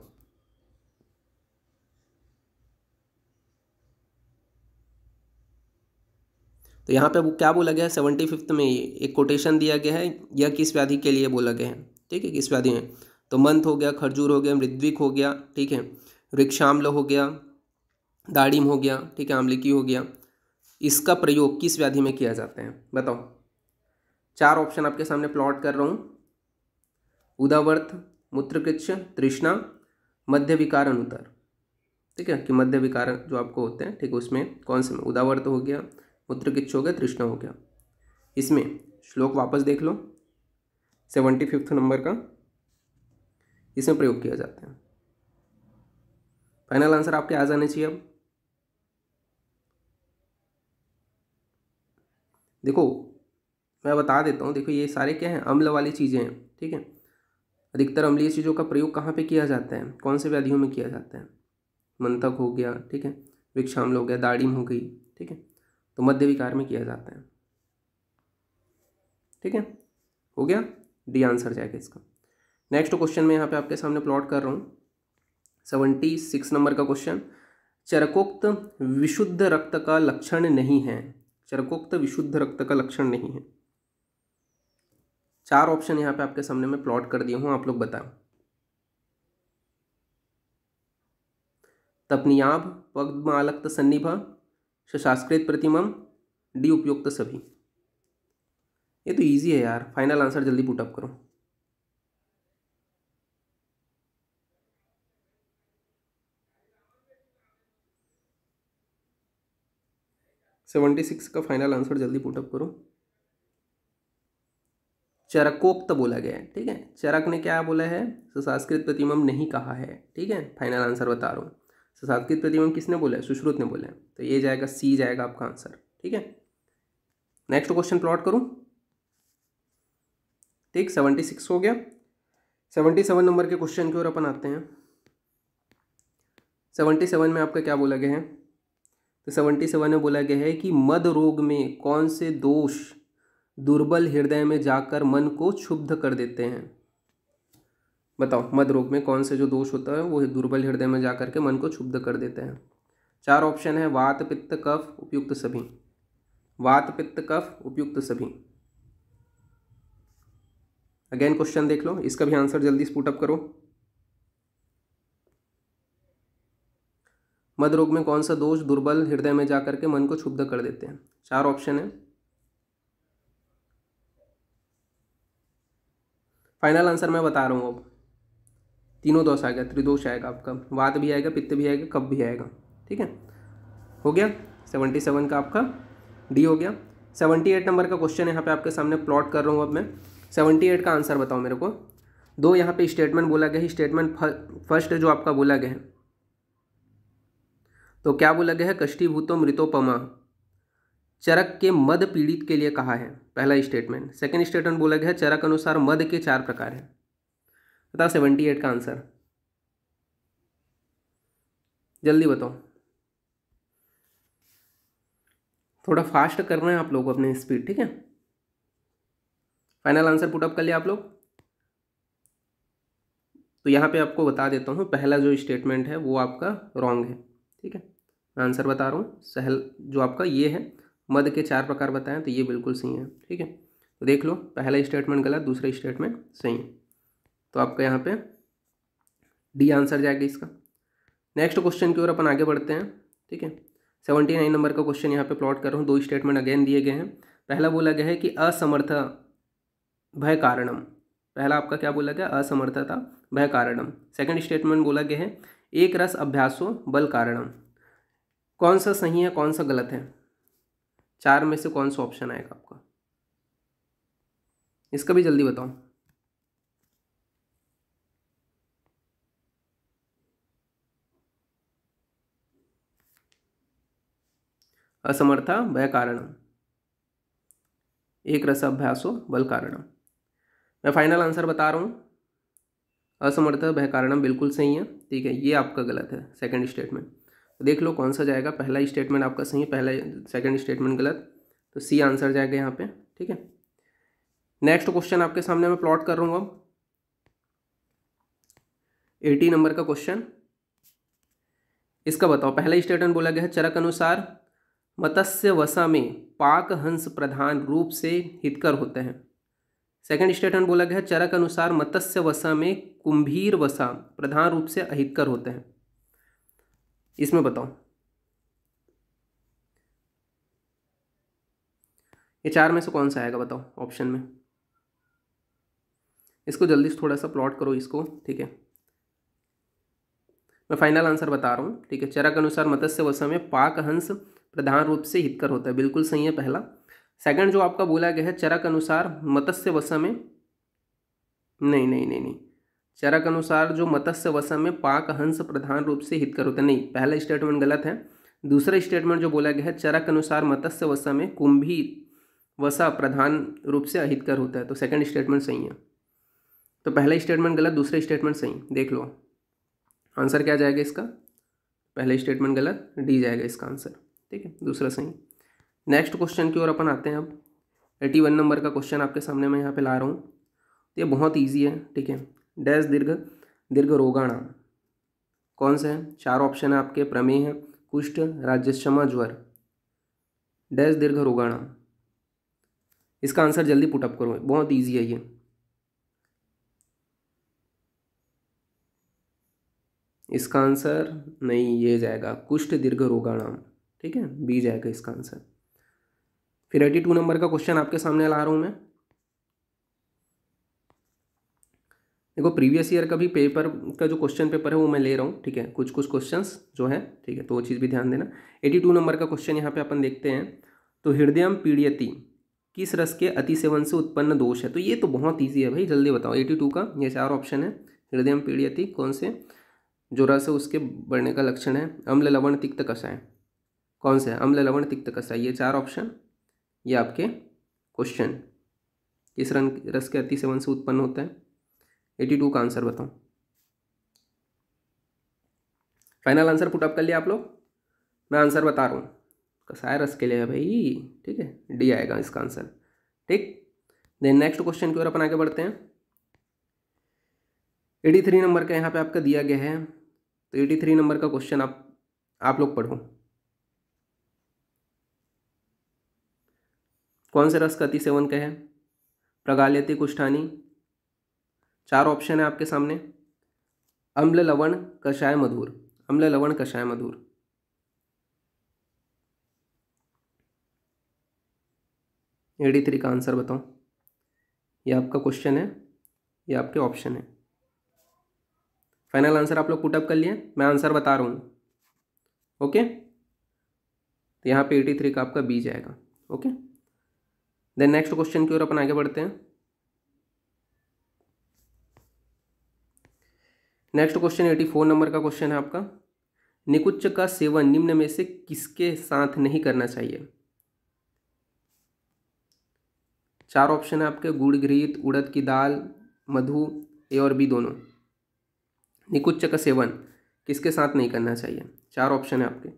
तो यहाँ पे क्या बोला गया है सेवेंटी फिफ्थ में एक कोटेशन दिया गया है यह किस व्याधि के लिए बोला गया है ठीक है किस व्याधि में तो मंथ हो गया खरजूर हो गया मृद्विक हो गया ठीक है वृक्षाम्ल हो गया दाढ़ीम हो गया ठीक है आमलिकी हो गया इसका प्रयोग किस व्याधि में किया जाता है बताओ चार ऑप्शन आपके सामने प्लॉट कर रहा हूँ उदावर्त मूत्रकृक्ष तृष्णा मध्य विकार अनुतर ठीक है कि मध्य विकार जो आपको होते हैं ठीक है उसमें कौन से उदावर्त हो गया मूत्रकृक्ष हो गया तृष्णा हो गया इसमें श्लोक वापस देख लो सेवेंटी फिफ्थ नंबर का इसमें प्रयोग किया जाता है फाइनल आंसर आपके आ जाने चाहिए अब देखो मैं बता देता हूँ देखो ये सारे क्या हैं अम्ल वाली चीज़ें हैं ठीक है अधिकतर अम्लीय चीज़ों का प्रयोग कहाँ पे किया जाता है कौन से व्याधियों में किया जाता है मंथक हो गया ठीक है वृक्षाम्ल हो गया दाढ़ीम हो गई ठीक है तो मध्य विकार में किया जाता है ठीक है हो गया डी आंसर जाएगा इसका नेक्स्ट क्वेश्चन मैं यहाँ पे आपके सामने प्लॉट कर रहा हूँ सेवेंटी सिक्स नंबर का क्वेश्चन चरकोक्त विशुद्ध रक्त का लक्षण नहीं है चरकोक्त विशुद्ध रक्त का लक्षण नहीं है चार ऑप्शन यहाँ पे आपके सामने में प्लॉट कर दिए हूँ आप लोग बताएं तपनियाब पद्मालक्त सन्निभा शास्कृत प्रतिमा डी उपयुक्त सभी ये तो इजी है यार फाइनल आंसर जल्दी पुटअप करो सेवेंटी सिक्स का फाइनल आंसर जल्दी पुटअप करो चरकोक्त बोला गया है ठीक है चरक ने क्या बोला है संस्कृत प्रतिमम नहीं कहा है ठीक है फाइनल आंसर बता रहा हूँ संस्कृत प्रतिमम किसने बोला है सुश्रुत ने बोला है तो ये जाएगा सी जाएगा आपका आंसर ठीक है नेक्स्ट क्वेश्चन प्लॉट करूँ ठीक सेवेंटी सिक्स हो गया सेवेंटी सेवन नंबर के क्वेश्चन की ओर अपन आते हैं सेवेंटी सेवन में आपका क्या बोला गया है तो सेवेंटी सेवन में बोला गया है कि मद रोग में कौन से दोष दुर्बल हृदय में जाकर मन को क्षुब्ध कर देते हैं बताओ मध रोग में कौन से जो दोष होता है वो दुर्बल हृदय में जाकर के मन को क्षुब्ध कर देते हैं चार ऑप्शन है वात पित्त कफ उपयुक्त सभी वात पित्त कफ उपयुक्त सभी अगेन क्वेश्चन देख लो इसका भी आंसर जल्दी स्पूटअप करो मध रोग में कौन सा दोष दुर्बल हृदय में जाकर के मन को क्षुब्ध कर देते हैं चार ऑप्शन है फाइनल आंसर मैं बता रहा हूँ अब तीनों दोष आएगा त्रिदोष आएगा आपका वात भी आएगा पित्त भी आएगा कब भी आएगा ठीक है हो गया सेवेंटी सेवन का आपका डी हो गया सेवेंटी एट नंबर का क्वेश्चन यहाँ पे आपके सामने प्लॉट कर रहा हूँ अब मैं सेवेंटी एट का आंसर बताओ मेरे को दो यहाँ पे स्टेटमेंट बोला गया है स्टेटमेंट फर्स्ट जो आपका बोला गया है तो क्या बोला गया है कष्टीभूतो मृतोपमा चरक के मद पीड़ित के लिए कहा है पहला स्टेटमेंट सेकंड स्टेटमेंट बोला गया चरक अनुसार मद के चार प्रकार हैं बताओ सेवेंटी एट का आंसर जल्दी बताओ थोड़ा फास्ट कर रहे हैं आप लोग अपने स्पीड ठीक है फाइनल आंसर पुटअप कर लिया आप लोग तो यहाँ पे आपको बता देता हूँ पहला जो स्टेटमेंट है वो आपका रॉन्ग है ठीक है मैं आंसर बता रहा हूँ सहल जो आपका ये है मद के चार प्रकार बताएं तो ये बिल्कुल सही है ठीक है तो देख लो पहला स्टेटमेंट गलत दूसरा स्टेटमेंट सही है तो आपका यहाँ पे डी आंसर जाएगा इसका नेक्स्ट क्वेश्चन की ओर अपन आगे बढ़ते हैं ठीक है सेवेंटी नाइन नंबर का क्वेश्चन यहाँ पे प्लॉट कर रहा हूँ दो स्टेटमेंट अगेन दिए गए हैं पहला बोला गया है कि असमर्थ भय कारणम पहला आपका क्या बोला गया असमर्थता भय कारणम सेकेंड स्टेटमेंट बोला गया है एक रस अभ्यासो बल कारणम कौन सा सही है कौन सा गलत है चार में से कौन सा ऑप्शन आएगा आपका इसका भी जल्दी बताओ असमर्था भय कारणम एक रस अभ्यासो बल कारणम मैं फाइनल आंसर बता रहा हूँ असमर्थ भय कारणम बिल्कुल सही है ठीक है ये आपका गलत है सेकंड स्टेटमेंट देख लो कौन सा जाएगा पहला स्टेटमेंट आपका सही है पहला सेकंड स्टेटमेंट गलत तो सी आंसर जाएगा यहाँ पे ठीक है नेक्स्ट क्वेश्चन आपके सामने मैं प्लॉट कर रहा हूँ अब एटी नंबर का क्वेश्चन इसका बताओ पहला स्टेटमेंट बोला गया है चरक अनुसार मत्स्य वसा में पाक हंस प्रधान रूप से हितकर होते हैं सेकंड स्टेटमेंट बोला गया है चरक अनुसार मत्स्य वसा में कुंभीर वसा प्रधान रूप से अहितकर होते हैं इसमें बताओ ये चार में से कौन सा आएगा बताओ ऑप्शन में इसको जल्दी से थोड़ा सा प्लॉट करो इसको ठीक है मैं फाइनल आंसर बता रहा हूँ ठीक है चरक अनुसार मत्स्य वसा में पाक हंस प्रधान रूप से हितकर होता है बिल्कुल सही है पहला सेकंड जो आपका बोला गया है चरक अनुसार मत्स्य वसा में नहीं नहीं नहीं नहीं चरक अनुसार जो मत्स्य वसा में पाक हंस प्रधान रूप से हितकर होते नहीं पहला स्टेटमेंट गलत है दूसरा स्टेटमेंट जो बोला गया है चरक अनुसार मत्स्य वसा में कुंभी वसा प्रधान रूप से अहितकर होता है तो सेकंड स्टेटमेंट सही है तो पहला स्टेटमेंट गलत दूसरा स्टेटमेंट सही देख लो आंसर क्या जाएगा इसका पहला स्टेटमेंट गलत डी जाएगा इसका आंसर ठीक है दूसरा सही नेक्स्ट क्वेश्चन की ओर अपन आते हैं अब एटी वन नंबर का क्वेश्चन आपके सामने मैं यहाँ पे ला रहा हूँ तो ये बहुत ईजी है ठीक है डैश दीर्घ दीर्घ रोगाणा कौन से हैं चार ऑप्शन है आपके प्रमेह कुष्ठ राजस्मा ज्वर डैश दीर्घ रोगाणा इसका आंसर जल्दी पुटअप करो बहुत ईजी है ये इसका आंसर नहीं ये जाएगा कुष्ठ दीर्घ रोगाणाम ठीक है बी जाएगा इसका आंसर फिर एटी टू नंबर का क्वेश्चन आपके सामने ला रहा हूँ मैं देखो प्रीवियस ईयर का भी पेपर का जो क्वेश्चन पेपर है वो मैं ले रहा हूँ ठीक है कुछ कुछ क्वेश्चन जो है ठीक है तो वो चीज़ भी ध्यान देना एटी टू नंबर का क्वेश्चन यहाँ पे अपन देखते हैं तो हृदयम पीड़ियति किस रस के अति सेवन से उत्पन्न दोष है तो ये तो बहुत ईजी है भाई जल्दी बताओ एटी टू का ये चार ऑप्शन है हृदयम पीड़ियति कौन से जो रस है उसके बढ़ने का लक्षण है अम्ल लवण तिक्त है कौन सा है अम्ल लवण तिक्त कसा ये चार ऑप्शन ये आपके क्वेश्चन किस रन रस के अति सेवन से उत्पन्न होता है एटी टू का आंसर बताऊं फाइनल आंसर अप कर लिया आप लोग मैं आंसर बता रहा हूँ कसाय तो रस के लिए है भाई ठीक है डी आएगा इसका आंसर ठीक देन नेक्स्ट क्वेश्चन की ओर अपन आगे बढ़ते हैं एटी थ्री नंबर का यहाँ पे आपका दिया गया है तो एटी थ्री नंबर का क्वेश्चन आप आप लोग पढ़ो कौन से रस का अति सेवन का है प्रगालियती कुष्ठानी चार ऑप्शन है आपके सामने अम्ल लवण कषाय मधुर अम्ल लवण कषाय मधुर एडी थ्री का आंसर बताओ ये आपका क्वेश्चन है ये आपके ऑप्शन है फाइनल आंसर आप लोग पुटअप कर लिए मैं आंसर बता रहा हूँ ओके तो यहाँ पे एटी थ्री का आपका बी जाएगा ओके देन नेक्स्ट क्वेश्चन की ओर अपन आगे बढ़ते हैं next question eighty four number का क्वेश्चन है आपका निकुच्च का सेवन निम्न में से किसके साथ नहीं करना चाहिए चार ऑप्शन है आपके गुड़ घृत उड़द की दाल मधु ए और बी दोनों निकुच्च का सेवन किसके साथ नहीं करना चाहिए चार ऑप्शन है आपके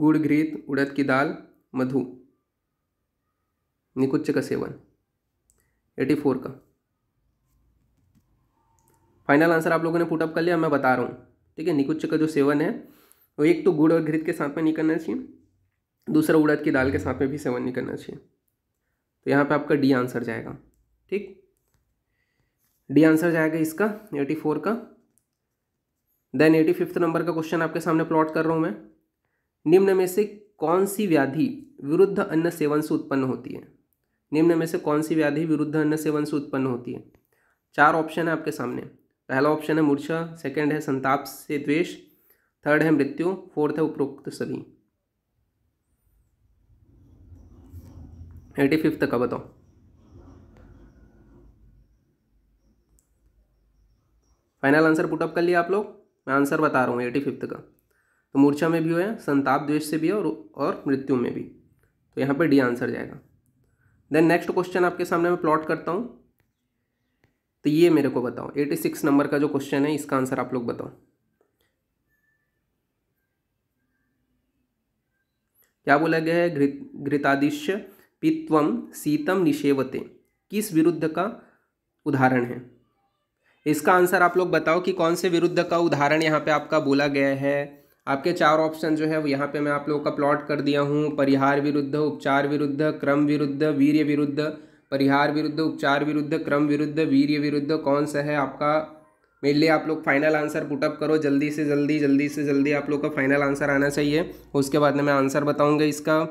गुड़ घृत उड़द की दाल मधु निकुच्च का सेवन एटी फोर का फाइनल आंसर आप लोगों ने पुटअप कर लिया मैं बता रहा हूँ ठीक है निकुच्च का जो सेवन है वो एक तो गुड़ और घृत के साथ में नहीं करना चाहिए दूसरा उड़द की दाल के साथ में भी सेवन नहीं करना चाहिए तो यहाँ पे आपका डी आंसर जाएगा ठीक डी आंसर जाएगा इसका एटी फोर का देन एटी फिफ्थ नंबर का क्वेश्चन आपके सामने प्लॉट कर रहा हूँ मैं निम्न में से कौन सी व्याधि विरुद्ध अन्न सेवन से उत्पन्न होती है निम्न में से कौन सी व्याधि विरुद्ध अन्न सेवन से उत्पन्न होती है चार ऑप्शन है आपके सामने पहला ऑप्शन है मूर्छा सेकंड है संताप से द्वेष थर्ड है मृत्यु फोर्थ है उपरोक्त सभी एटी फिफ्थ का बताओ फाइनल आंसर पुटअप कर लिया आप लोग मैं आंसर बता रहा हूँ एटी फिफ्थ का तो मूर्छा में भी हुए संताप द्वेष से भी और और मृत्यु में भी तो यहाँ पे डी आंसर जाएगा देन नेक्स्ट क्वेश्चन आपके सामने मैं प्लॉट करता हूँ तो ये मेरे को बताओ 86 नंबर का जो क्वेश्चन है इसका आंसर आप लोग बताओ क्या बोला गया है घृत घृतादिश्य पित्वम सीतम निषेवते किस विरुद्ध का उदाहरण है इसका आंसर आप लोग बताओ कि कौन से विरुद्ध का उदाहरण यहाँ पे आपका बोला गया है आपके चार ऑप्शन जो है वो यहाँ पे मैं आप लोगों का प्लॉट कर दिया हूँ परिहार विरुद्ध उपचार विरुद्ध क्रम विरुद्ध वीर्य विरुद्ध परिहार विरुद्ध उपचार विरुद्ध क्रम विरुद्ध वीर्य विरुद्ध कौन सा है आपका मेनली आप लोग फाइनल आंसर पुटअप करो जल्दी से जल्दी जल्दी से जल्दी आप लोग का फाइनल आंसर आना चाहिए उसके बाद में मैं आंसर बताऊँगा इसका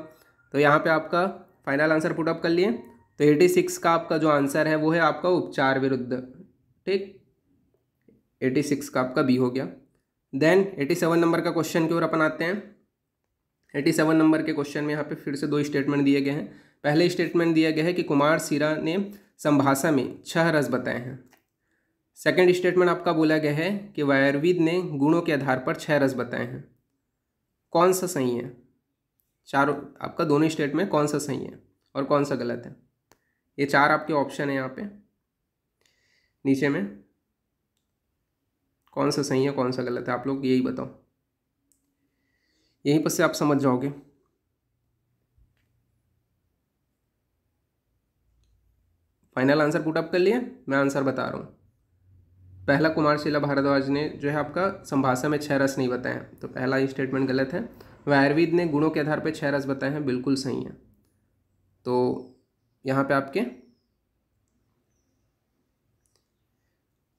तो यहाँ पर आपका फाइनल आंसर पुटअप कर लिए तो एटी सिक्स का आपका जो आंसर है वो है आपका उपचार विरुद्ध ठीक एटी सिक्स का आपका बी हो गया देन एटी सेवन नंबर का क्वेश्चन की ओर अपन आते हैं एटी सेवन नंबर के क्वेश्चन में यहाँ पे फिर से दो स्टेटमेंट दिए गए हैं पहले स्टेटमेंट दिया गया है कि कुमार सीरा ने संभाषा में छह रस बताए हैं सेकंड स्टेटमेंट आपका बोला गया है कि वायुर्वेद ने गुणों के आधार पर छह रस बताए हैं कौन सा सही है चारों आपका दोनों स्टेटमेंट कौन सा सही है और कौन सा गलत है ये चार आपके ऑप्शन है यहाँ पे नीचे में कौन सा सही है कौन सा गलत है आप लोग यही बताओ यहीं पर से आप समझ जाओगे फाइनल आंसर अप कर लिए मैं आंसर बता रहा हूँ पहला कुमार शिला भारद्वाज ने जो है आपका संभाषा में छः रस नहीं बताया तो पहला स्टेटमेंट गलत है वायरविद ने गुणों के आधार पर छः रस बताए हैं बिल्कुल सही है तो यहाँ पे आपके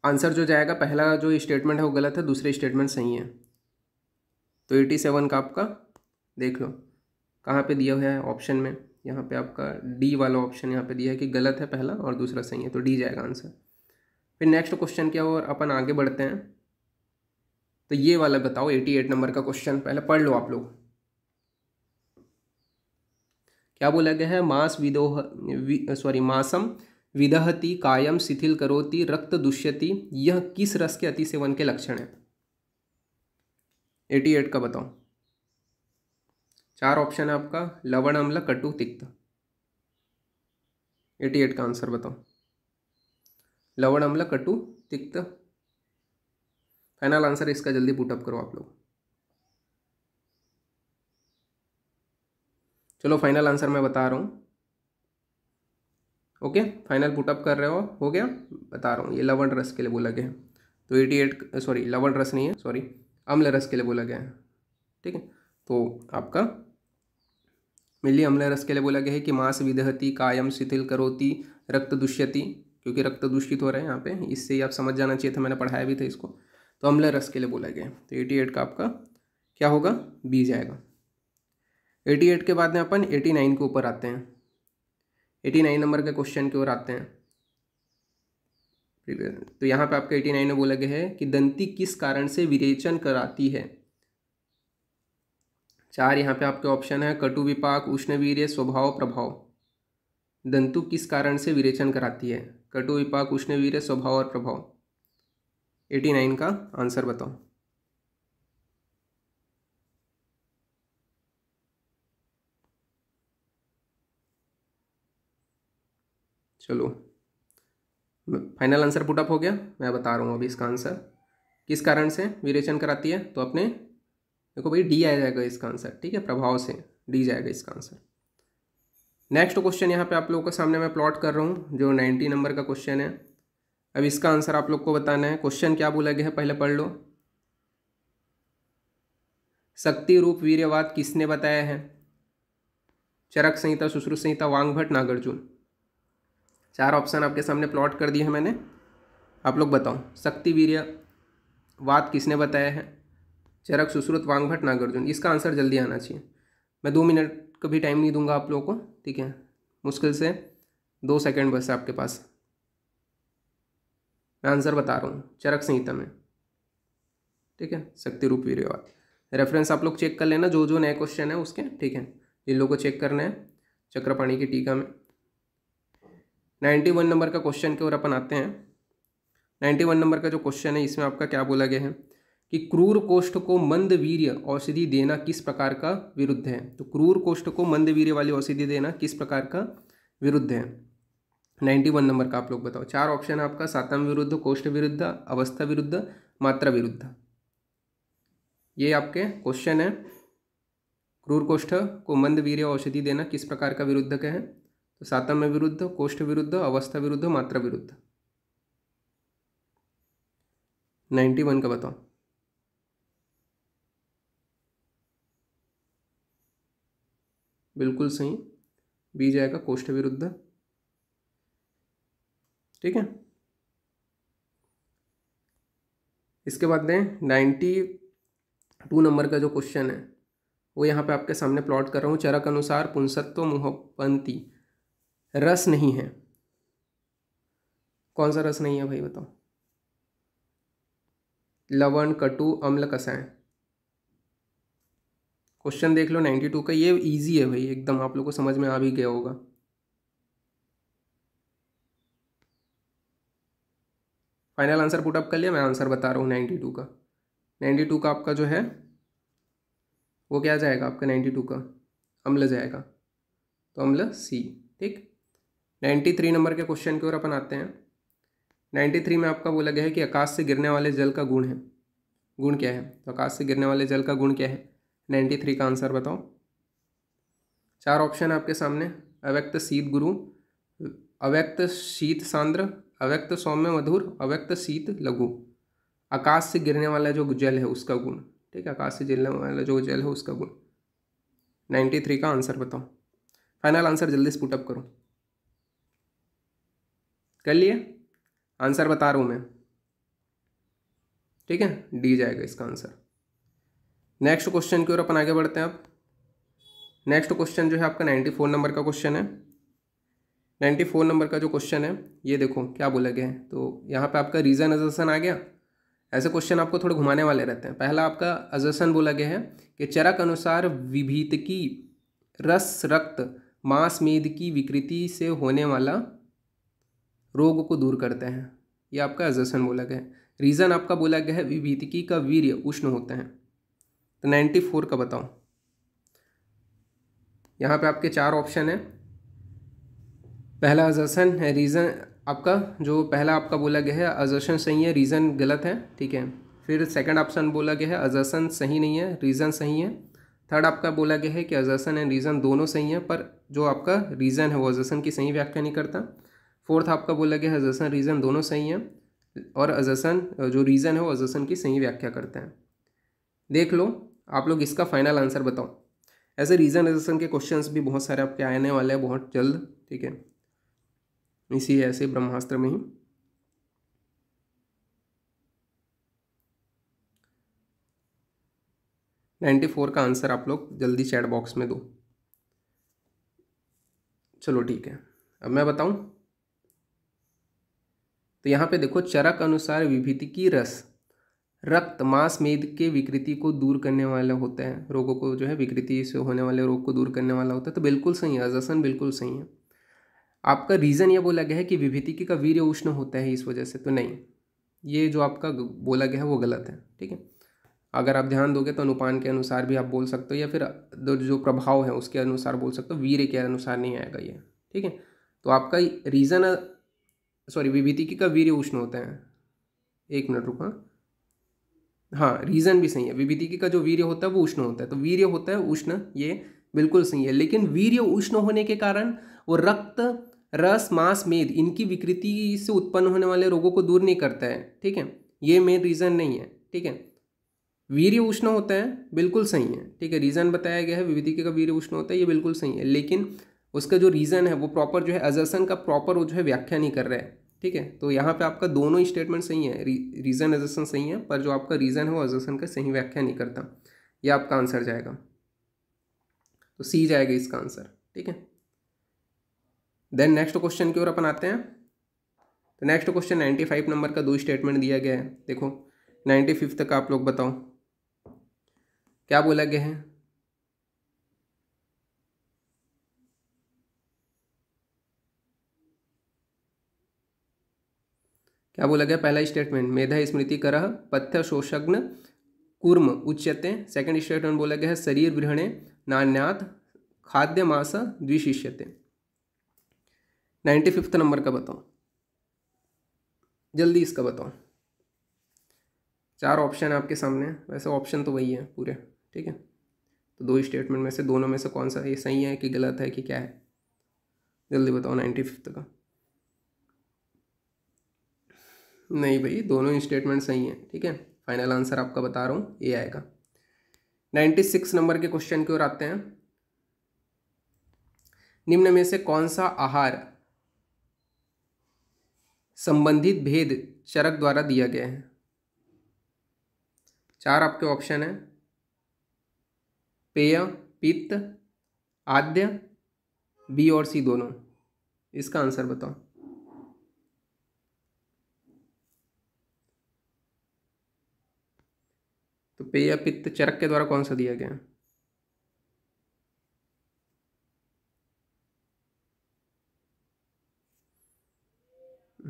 आंसर जो जाएगा पहला जो स्टेटमेंट है वो गलत है दूसरे स्टेटमेंट सही है तो एटी सेवन का आपका देख लो कहाँ पे दिया हुआ है ऑप्शन में यहाँ पे आपका डी वाला ऑप्शन यहाँ पे दिया है कि गलत है पहला और दूसरा सही है तो डी जाएगा आंसर फिर नेक्स्ट क्वेश्चन क्या हो और अपन आगे बढ़ते हैं तो ये वाला बताओ 88 नंबर का क्वेश्चन पहले पढ़ लो आप लोग क्या बोला गया है मास विदोह वि, सॉरी मासम विदहती कायम शिथिल करोती रक्त दुष्यति यह किस रस के अति सेवन के लक्षण है 88 का बताओ चार ऑप्शन है आपका लवण अम्ल कटु तिक्त एटी एट का आंसर बताओ लवण अम्ल कटु तिक्त फाइनल आंसर इसका जल्दी बूटअप करो आप लोग चलो फाइनल आंसर मैं बता रहा हूँ ओके फाइनल बूटअप कर रहे हो हो गया बता रहा हूँ ये लवण रस के लिए बोला गया है तो एटी एट सॉरी लवण रस नहीं है सॉरी अम्ल रस के लिए बोला गया है ठीक है तो आपका मिली अम्ल रस के लिए बोला गया है कि मांस विदहती कायम शिथिल करोती रक्त दुष्यति क्योंकि रक्त दूषित हो रहा है यहाँ पे इससे ही आप समझ जाना चाहिए था मैंने पढ़ाया भी था इसको तो अम्ल रस के लिए बोला गया तो एटी एट का आपका क्या होगा बी जाएगा एटी एट के बाद में अपन एटी नाइन के ऊपर आते हैं एटी नाइन नंबर के क्वेश्चन की ओर आते हैं तो यहाँ पे आपका एटी नाइन में बोला गया है कि दंती किस कारण से विरेचन कराती है चार यहाँ पे आपके ऑप्शन है कटु विपाक उष्ण वीर्य स्वभाव प्रभाव दंतु किस कारण से विरेचन कराती है कटु विपाक उष्ण वीर्य स्वभाव और प्रभाव एटी नाइन का आंसर बताओ चलो फाइनल आंसर पुटअप हो गया मैं बता रहा हूँ अभी इसका आंसर किस कारण से विरेचन कराती है तो अपने देखो भाई डी आ जाएगा इसका आंसर ठीक है प्रभाव से डी जाएगा इसका आंसर नेक्स्ट क्वेश्चन यहाँ पे आप लोगों के सामने मैं प्लॉट कर रहा हूँ जो नाइन्टी नंबर का क्वेश्चन है अब इसका आंसर आप लोग को बताना है क्वेश्चन क्या बोला गया है पहले पढ़ लो शक्ति रूप वीर्यवाद किसने बताया है चरक संहिता सुश्रुत संहिता वांगभट नागार्जुन चार ऑप्शन आपके सामने प्लॉट कर दिए हैं मैंने आप लोग बताओ शक्ति वीर्य वाद किसने बताया है चरक सुश्रुत वांगभट नागार्जुन इसका आंसर जल्दी आना चाहिए मैं दो मिनट का भी टाइम नहीं दूंगा आप लोगों को ठीक है मुश्किल से दो सेकंड बस है आपके पास मैं आंसर बता रहा हूँ चरक संहिता में ठीक है शक्ति रूप वीरवाद रेफरेंस आप लोग चेक कर लेना जो जो नए क्वेश्चन है उसके ठीक है इन लोग को चेक करना है चक्रपाणी की टीका में नाइन्टी वन नंबर का क्वेश्चन की ओर अपन आते हैं नाइन्टी वन नंबर का जो क्वेश्चन है इसमें आपका क्या बोला गया है कि क्रूर कोष्ठ को वीर्य औषधि देना किस प्रकार का विरुद्ध है तो क्रूर कोष्ठ को मंद वीर्य वाली औषधि देना किस प्रकार का विरुद्ध है नाइन्टी वन नंबर का आप लोग बताओ चार ऑप्शन है आपका सातम विरुद्ध कोष्ठ विरुद्ध अवस्था विरुद्ध मात्रा विरुद्ध ये आपके क्वेश्चन है क्रूर कोष्ठ को मंद वीर्य औषधि देना किस प्रकार का विरुद्ध है तो सातम विरुद्ध कोष्ठ विरुद्ध अवस्था विरुद्ध मात्रा विरुद्ध नाइन्टी वन का बताओ बिल्कुल सही बी जाएगा कोष्ठ विरुद्ध ठीक है इसके बाद दें नाइन्टी टू नंबर का जो क्वेश्चन है वो यहाँ पे आपके सामने प्लॉट कर रहा हूँ चरक अनुसार पुंसत्व मुहपंती रस नहीं है कौन सा रस नहीं है भाई बताओ लवण कटु अम्ल कसाएँ क्वेश्चन देख लो नाइन्टी टू का ये इजी है भाई एकदम आप लोग को समझ में आ भी गया होगा फाइनल आंसर पुटअप कर लिया मैं आंसर बता रहा हूँ नाइन्टी टू का नाइन्टी टू का आपका जो है वो क्या जाएगा आपका नाइन्टी टू का अम्ल जाएगा तो अम्ल सी ठीक नाइन्टी थ्री नंबर के क्वेश्चन की ओर अपन आते हैं नाइन्टी थ्री में आपका बोला गया है कि आकाश से गिरने वाले जल का गुण है गुण क्या है तो आकाश से गिरने वाले जल का गुण क्या है नाइन्टी थ्री का आंसर बताओ चार ऑप्शन है आपके सामने अव्यक्त शीत गुरु अव्यक्त शीत सांद्र अव्यक्त सौम्य मधुर अव्यक्त शीत लघु आकाश से गिरने वाला जो जल है उसका गुण ठीक है आकाश से गिरने वाला जो जल है उसका गुण नाइन्टी थ्री का आंसर बताओ फाइनल आंसर जल्दी से पुटअप करो कर लिए आंसर बता रहा हूँ मैं ठीक है डी जाएगा इसका आंसर नेक्स्ट क्वेश्चन की ओर अपन आगे बढ़ते हैं अब नेक्स्ट क्वेश्चन जो है आपका नाइन्टी फोर नंबर का क्वेश्चन है नाइन्टी फोर नंबर का जो क्वेश्चन है ये देखो क्या बोला गया है तो यहाँ पे आपका रीज़न अजसन आ गया ऐसे क्वेश्चन आपको थोड़े घुमाने वाले रहते हैं पहला आपका अजसन बोला गया है कि चरक अनुसार विभीत की रस रक्त मांस मेद की विकृति से होने वाला रोग को दूर करते हैं यह आपका अजसन बोला गया है रीज़न आपका बोला गया है विभीतिकी का वीर्य उष्ण होते हैं नाइन्टी फोर का बताऊँ यहाँ पे आपके चार ऑप्शन हैं पहला अजर्सन है रीज़न आपका जो पहला आपका बोला गया है अजर्सन सही है रीज़न गलत है ठीक है फिर सेकंड ऑप्शन बोला गया है अजर्सन सही नहीं है रीज़न सही है थर्ड आपका बोला गया है कि अजर्सन एंड रीज़न दोनों सही हैं पर जो आपका रीज़न है वो अजर्सन की सही व्याख्या नहीं करता फोर्थ आपका बोला गया है अजर्सन रीज़न दोनों सही हैं और अजर्सन जो रीज़न है वो अजर्सन की सही व्याख्या करते हैं देख लो आप लोग इसका फाइनल आंसर बताओ ऐसे रीजन रिजर्सन के क्वेश्चन भी बहुत सारे आपके आने वाले हैं बहुत जल्द ठीक है इसी ऐसे ब्रह्मास्त्र में ही नाइन्टी फोर का आंसर आप लोग जल्दी चैट बॉक्स में दो चलो ठीक है अब मैं बताऊं तो यहाँ पे देखो चरक अनुसार विभिति की रस रक्त मांस मेद के विकृति को दूर करने वाला होता है रोगों को जो है विकृति से होने वाले रोग को दूर करने वाला होता है तो बिल्कुल सही है अजसन बिल्कुल सही है आपका रीज़न ये बोला गया है कि विभितिकी का वीर्य उष्ण होता है इस वजह से तो नहीं ये जो आपका बोला गया है वो गलत है ठीक है अगर आप ध्यान दोगे तो अनुपान के अनुसार भी आप बोल सकते हो या फिर जो प्रभाव है उसके अनुसार बोल सकते हो वीर्य के अनुसार नहीं आएगा ये ठीक है तो आपका रीज़न सॉरी विभितिकी का वीर्य उष्ण होता है एक मिनट रुका हाँ। हाँ रीज़न भी सही है विभिदिकी का जो वीर्य होता है वो उष्ण होता है तो वीर्य होता है उष्ण ये बिल्कुल सही है लेकिन वीर्य उष्ण होने के कारण वो रक्त रस मांस मेद इनकी विकृति से उत्पन्न होने वाले रोगों को दूर नहीं करता है ठीक है ये मेन रीज़न नहीं है ठीक है वीर्य उष्ण होता है बिल्कुल सही है ठीक है रीज़न बताया गया है विभिदिकी का वीर्य उष्ण होता है ये बिल्कुल सही है लेकिन उसका जो रीज़न है वो प्रॉपर जो है अजसन का प्रॉपर वो जो है व्याख्या नहीं कर रहा है ठीक है तो यहाँ पे आपका दोनों ही स्टेटमेंट सही है रीज़न एजेसन सही है पर जो आपका रीज़न है वो एजेसन का सही व्याख्या नहीं करता यह आपका आंसर जाएगा तो सी जाएगा इसका आंसर ठीक है देन नेक्स्ट क्वेश्चन की ओर अपन आते हैं तो next question ninety five number का दो स्टेटमेंट दिया गया है देखो नाइन्टी फिफ्थ का आप लोग बताओ क्या बोला गया है क्या बोला गया पहला स्टेटमेंट मेधा स्मृति करह पथ्य शोषग्न कूर्म उच्यते सेकंड स्टेटमेंट बोला गया है शरीर ग्रहणे नान्यात खाद्य मास द्विशिष्यते नाइन्टी फिफ्थ नंबर का बताओ जल्दी इसका बताओ चार ऑप्शन आपके सामने वैसे ऑप्शन तो वही है पूरे ठीक है तो दो स्टेटमेंट में से दोनों में से कौन सा ये सही है कि गलत है कि क्या है जल्दी बताओ नाइन्टी फिफ्थ का नहीं भाई दोनों ही स्टेटमेंट सही हैं ठीक है फाइनल आंसर आपका बता रहा हूँ ए आएगा नाइन्टी सिक्स नंबर के क्वेश्चन की ओर आते हैं निम्न में से कौन सा आहार संबंधित भेद चरक द्वारा दिया गया है चार आपके ऑप्शन हैं पेय पित्त आद्य बी और सी दोनों इसका आंसर बताओ तो पेय पित्त चरक के द्वारा कौन सा दिया गया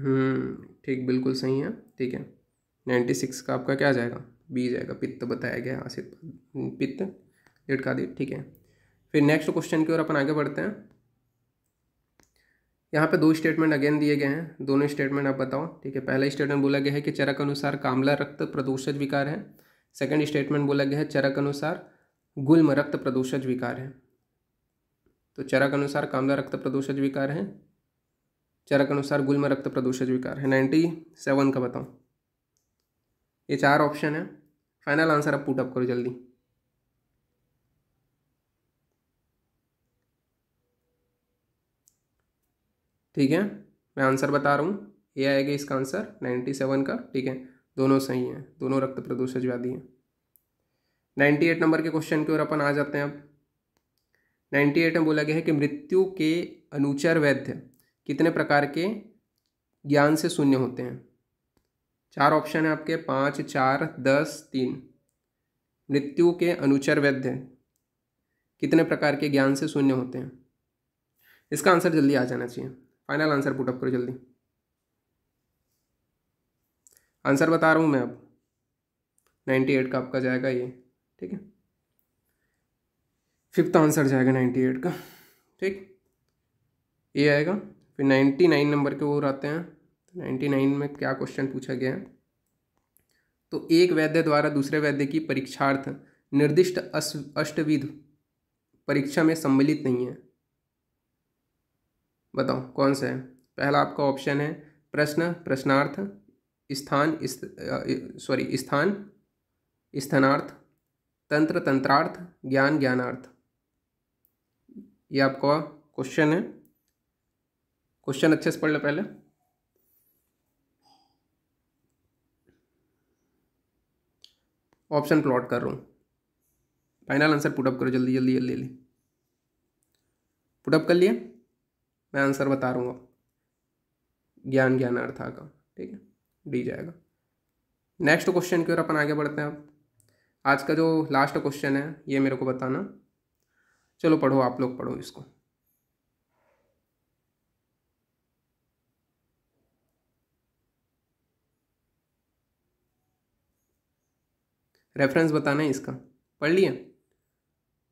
हम्म ठीक बिल्कुल सही है ठीक है नाइन्टी सिक्स का आपका क्या जाएगा बी जाएगा पित्त बताया गया आसित हम्म, पित्त लेटका दी ठीक है फिर नेक्स्ट क्वेश्चन की ओर अपन आगे बढ़ते हैं यहाँ पे दो स्टेटमेंट अगेन दिए गए हैं दोनों स्टेटमेंट आप बताओ ठीक है पहला स्टेटमेंट बोला गया है कि चरक अनुसार कामला रक्त प्रदूषित विकार है सेकंड स्टेटमेंट बोला गया है चरक अनुसार गुलम रक्त प्रदूषज विकार है तो चरक अनुसार कामला रक्त प्रदूषज विकार है चरक अनुसार गुलम रक्त प्रदूषज विकार है नाइन्टी सेवन का बताऊं ये चार ऑप्शन है फाइनल आंसर आप पुटअप करो जल्दी ठीक है मैं आंसर बता रहा हूँ ये आएगा इसका आंसर नाइन्टी सेवन का ठीक है दोनों सही हैं दोनों रक्त व्याधि हैं नाइन्टी एट नंबर के क्वेश्चन की ओर अपन आ जाते हैं अब नाइन्टी एट में बोला गया है कि मृत्यु के अनुचर वैध्य कितने प्रकार के ज्ञान से शून्य होते हैं चार ऑप्शन है आपके पाँच चार दस तीन मृत्यु के अनुचर वैध्य कितने प्रकार के ज्ञान से शून्य होते हैं इसका आंसर जल्दी आ जाना चाहिए फाइनल आंसर पुटअप करो जल्दी आंसर बता रहा हूँ मैं अब नाइन्टी एट का आपका जाएगा ये ठीक है फिफ्थ आंसर जाएगा नाइन्टी एट का ठीक ये आएगा फिर नाइन्टी नाइन नंबर के और आते हैं तो नाइन्टी नाइन में क्या क्वेश्चन पूछा गया है तो एक वैद्य द्वारा दूसरे वैद्य की परीक्षार्थ निर्दिष्ट अष्टविध परीक्षा में सम्मिलित नहीं है बताओ कौन सा है पहला आपका ऑप्शन है प्रश्न प्रश्नार्थ स्थान सॉरी स्थान स्थानार्थ तंत्र तंत्रार्थ ज्ञान ज्ञानार्थ ये आपका क्वेश्चन है क्वेश्चन अच्छे से पढ़ लें पहले ऑप्शन प्लॉट कर रहा हूँ फाइनल आंसर पुटअप करो जल्दी जल्दी जल्दी जल्दी पुटअप कर लिए मैं आंसर बता रहा हूँ ज्ञान ज्ञानार्थ आगा ठीक है डी जाएगा नेक्स्ट क्वेश्चन की ओर अपन आगे बढ़ते हैं अब आज का जो लास्ट क्वेश्चन है ये मेरे को बताना चलो पढ़ो आप लोग पढ़ो इसको रेफरेंस बताना है इसका पढ़ लिया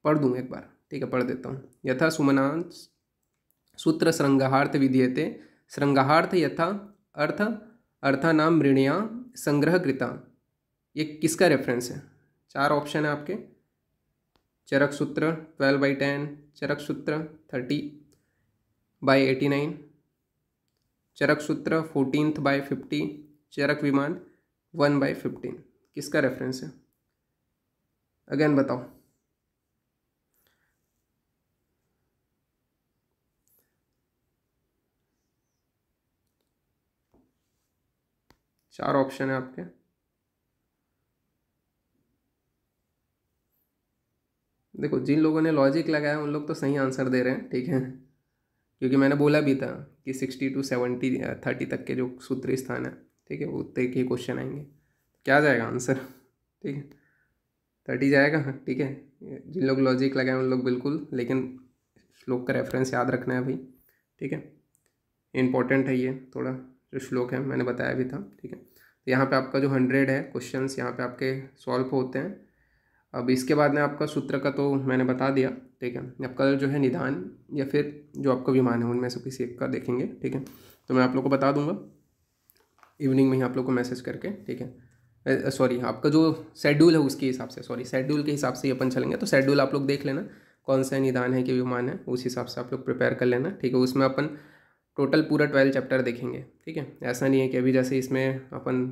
पढ़ दूँ एक बार ठीक है पढ़ देता हूँ यथा सुमनांश सूत्र श्रृंगार्थ विधेयते श्रृंगार्थ यथा अर्थ अर्थानाम मृणिया संग्रह कृता ये किसका रेफरेंस है चार ऑप्शन है आपके चरक सूत्र twelve by ten Charak Sutra thirty by eighty nine Charak Sutra fourteenth by fifty Charak Vimana one by fifteen किसका रेफरेंस है अगेन बताओ चार ऑप्शन है आपके देखो जिन लोगों ने लॉजिक लगाया उन लोग तो सही आंसर दे रहे हैं ठीक है क्योंकि मैंने बोला भी था कि सिक्सटी टू सेवेंटी थर्टी तक के जो सूत्री स्थान है ठीक है वो उतने के क्वेश्चन आएंगे क्या जाएगा आंसर ठीक है थर्टी जाएगा ठीक है जिन लोग लॉजिक लगाए उन लोग बिल्कुल लेकिन श्लोक का रेफरेंस याद रखना है भाई ठीक है इम्पोर्टेंट है ये थोड़ा जो श्लोक है मैंने बताया भी था ठीक है तो यहाँ पे आपका जो हंड्रेड है क्वेश्चंस यहाँ पे आपके सॉल्व होते हैं अब इसके बाद में आपका सूत्र का तो मैंने बता दिया ठीक है आपका जो है निदान या फिर जो आपका विमान है उनमें से किसी एक का देखेंगे ठीक है तो मैं आप लोग को बता दूंगा इवनिंग में ही आप लोग को मैसेज करके ठीक है सॉरी आपका जो शेड्यूल है उसके हिसाब से सॉरी शेड्यूल के हिसाब से ही अपन चलेंगे तो शेड्यूल आप लोग देख लेना कौन सा निदान है कि विमान है उस हिसाब से आप लोग प्रिपेयर कर लेना ठीक है उसमें अपन टोटल पूरा ट्वेल्व चैप्टर देखेंगे ठीक है ऐसा नहीं है कि अभी जैसे इसमें अपन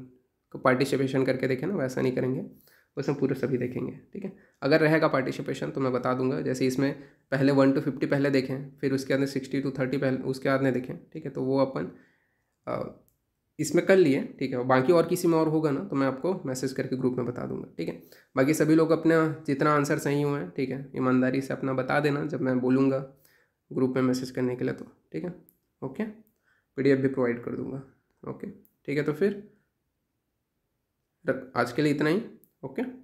को पार्टिसिपेशन करके देखें ना वैसा नहीं करेंगे उसमें पूरे सभी देखेंगे ठीक है अगर रहेगा पार्टिसिपेशन तो मैं बता दूंगा जैसे इसमें पहले वन टू फिफ्टी पहले देखें फिर उसके बाद में सिक्सटी टू थर्टी पहले उसके बाद में देखें ठीक है तो वो अपन इसमें कर लिए ठीक है बाकी और किसी में और होगा ना तो मैं आपको मैसेज करके ग्रुप में बता दूंगा ठीक है बाकी सभी लोग अपना जितना आंसर सही हुए हैं ठीक है ईमानदारी से अपना बता देना जब मैं बोलूँगा ग्रुप में मैसेज करने के लिए तो ठीक है ओके पीडीएफ भी प्रोवाइड कर दूंगा ओके ठीक है तो फिर आज के लिए इतना ही ओके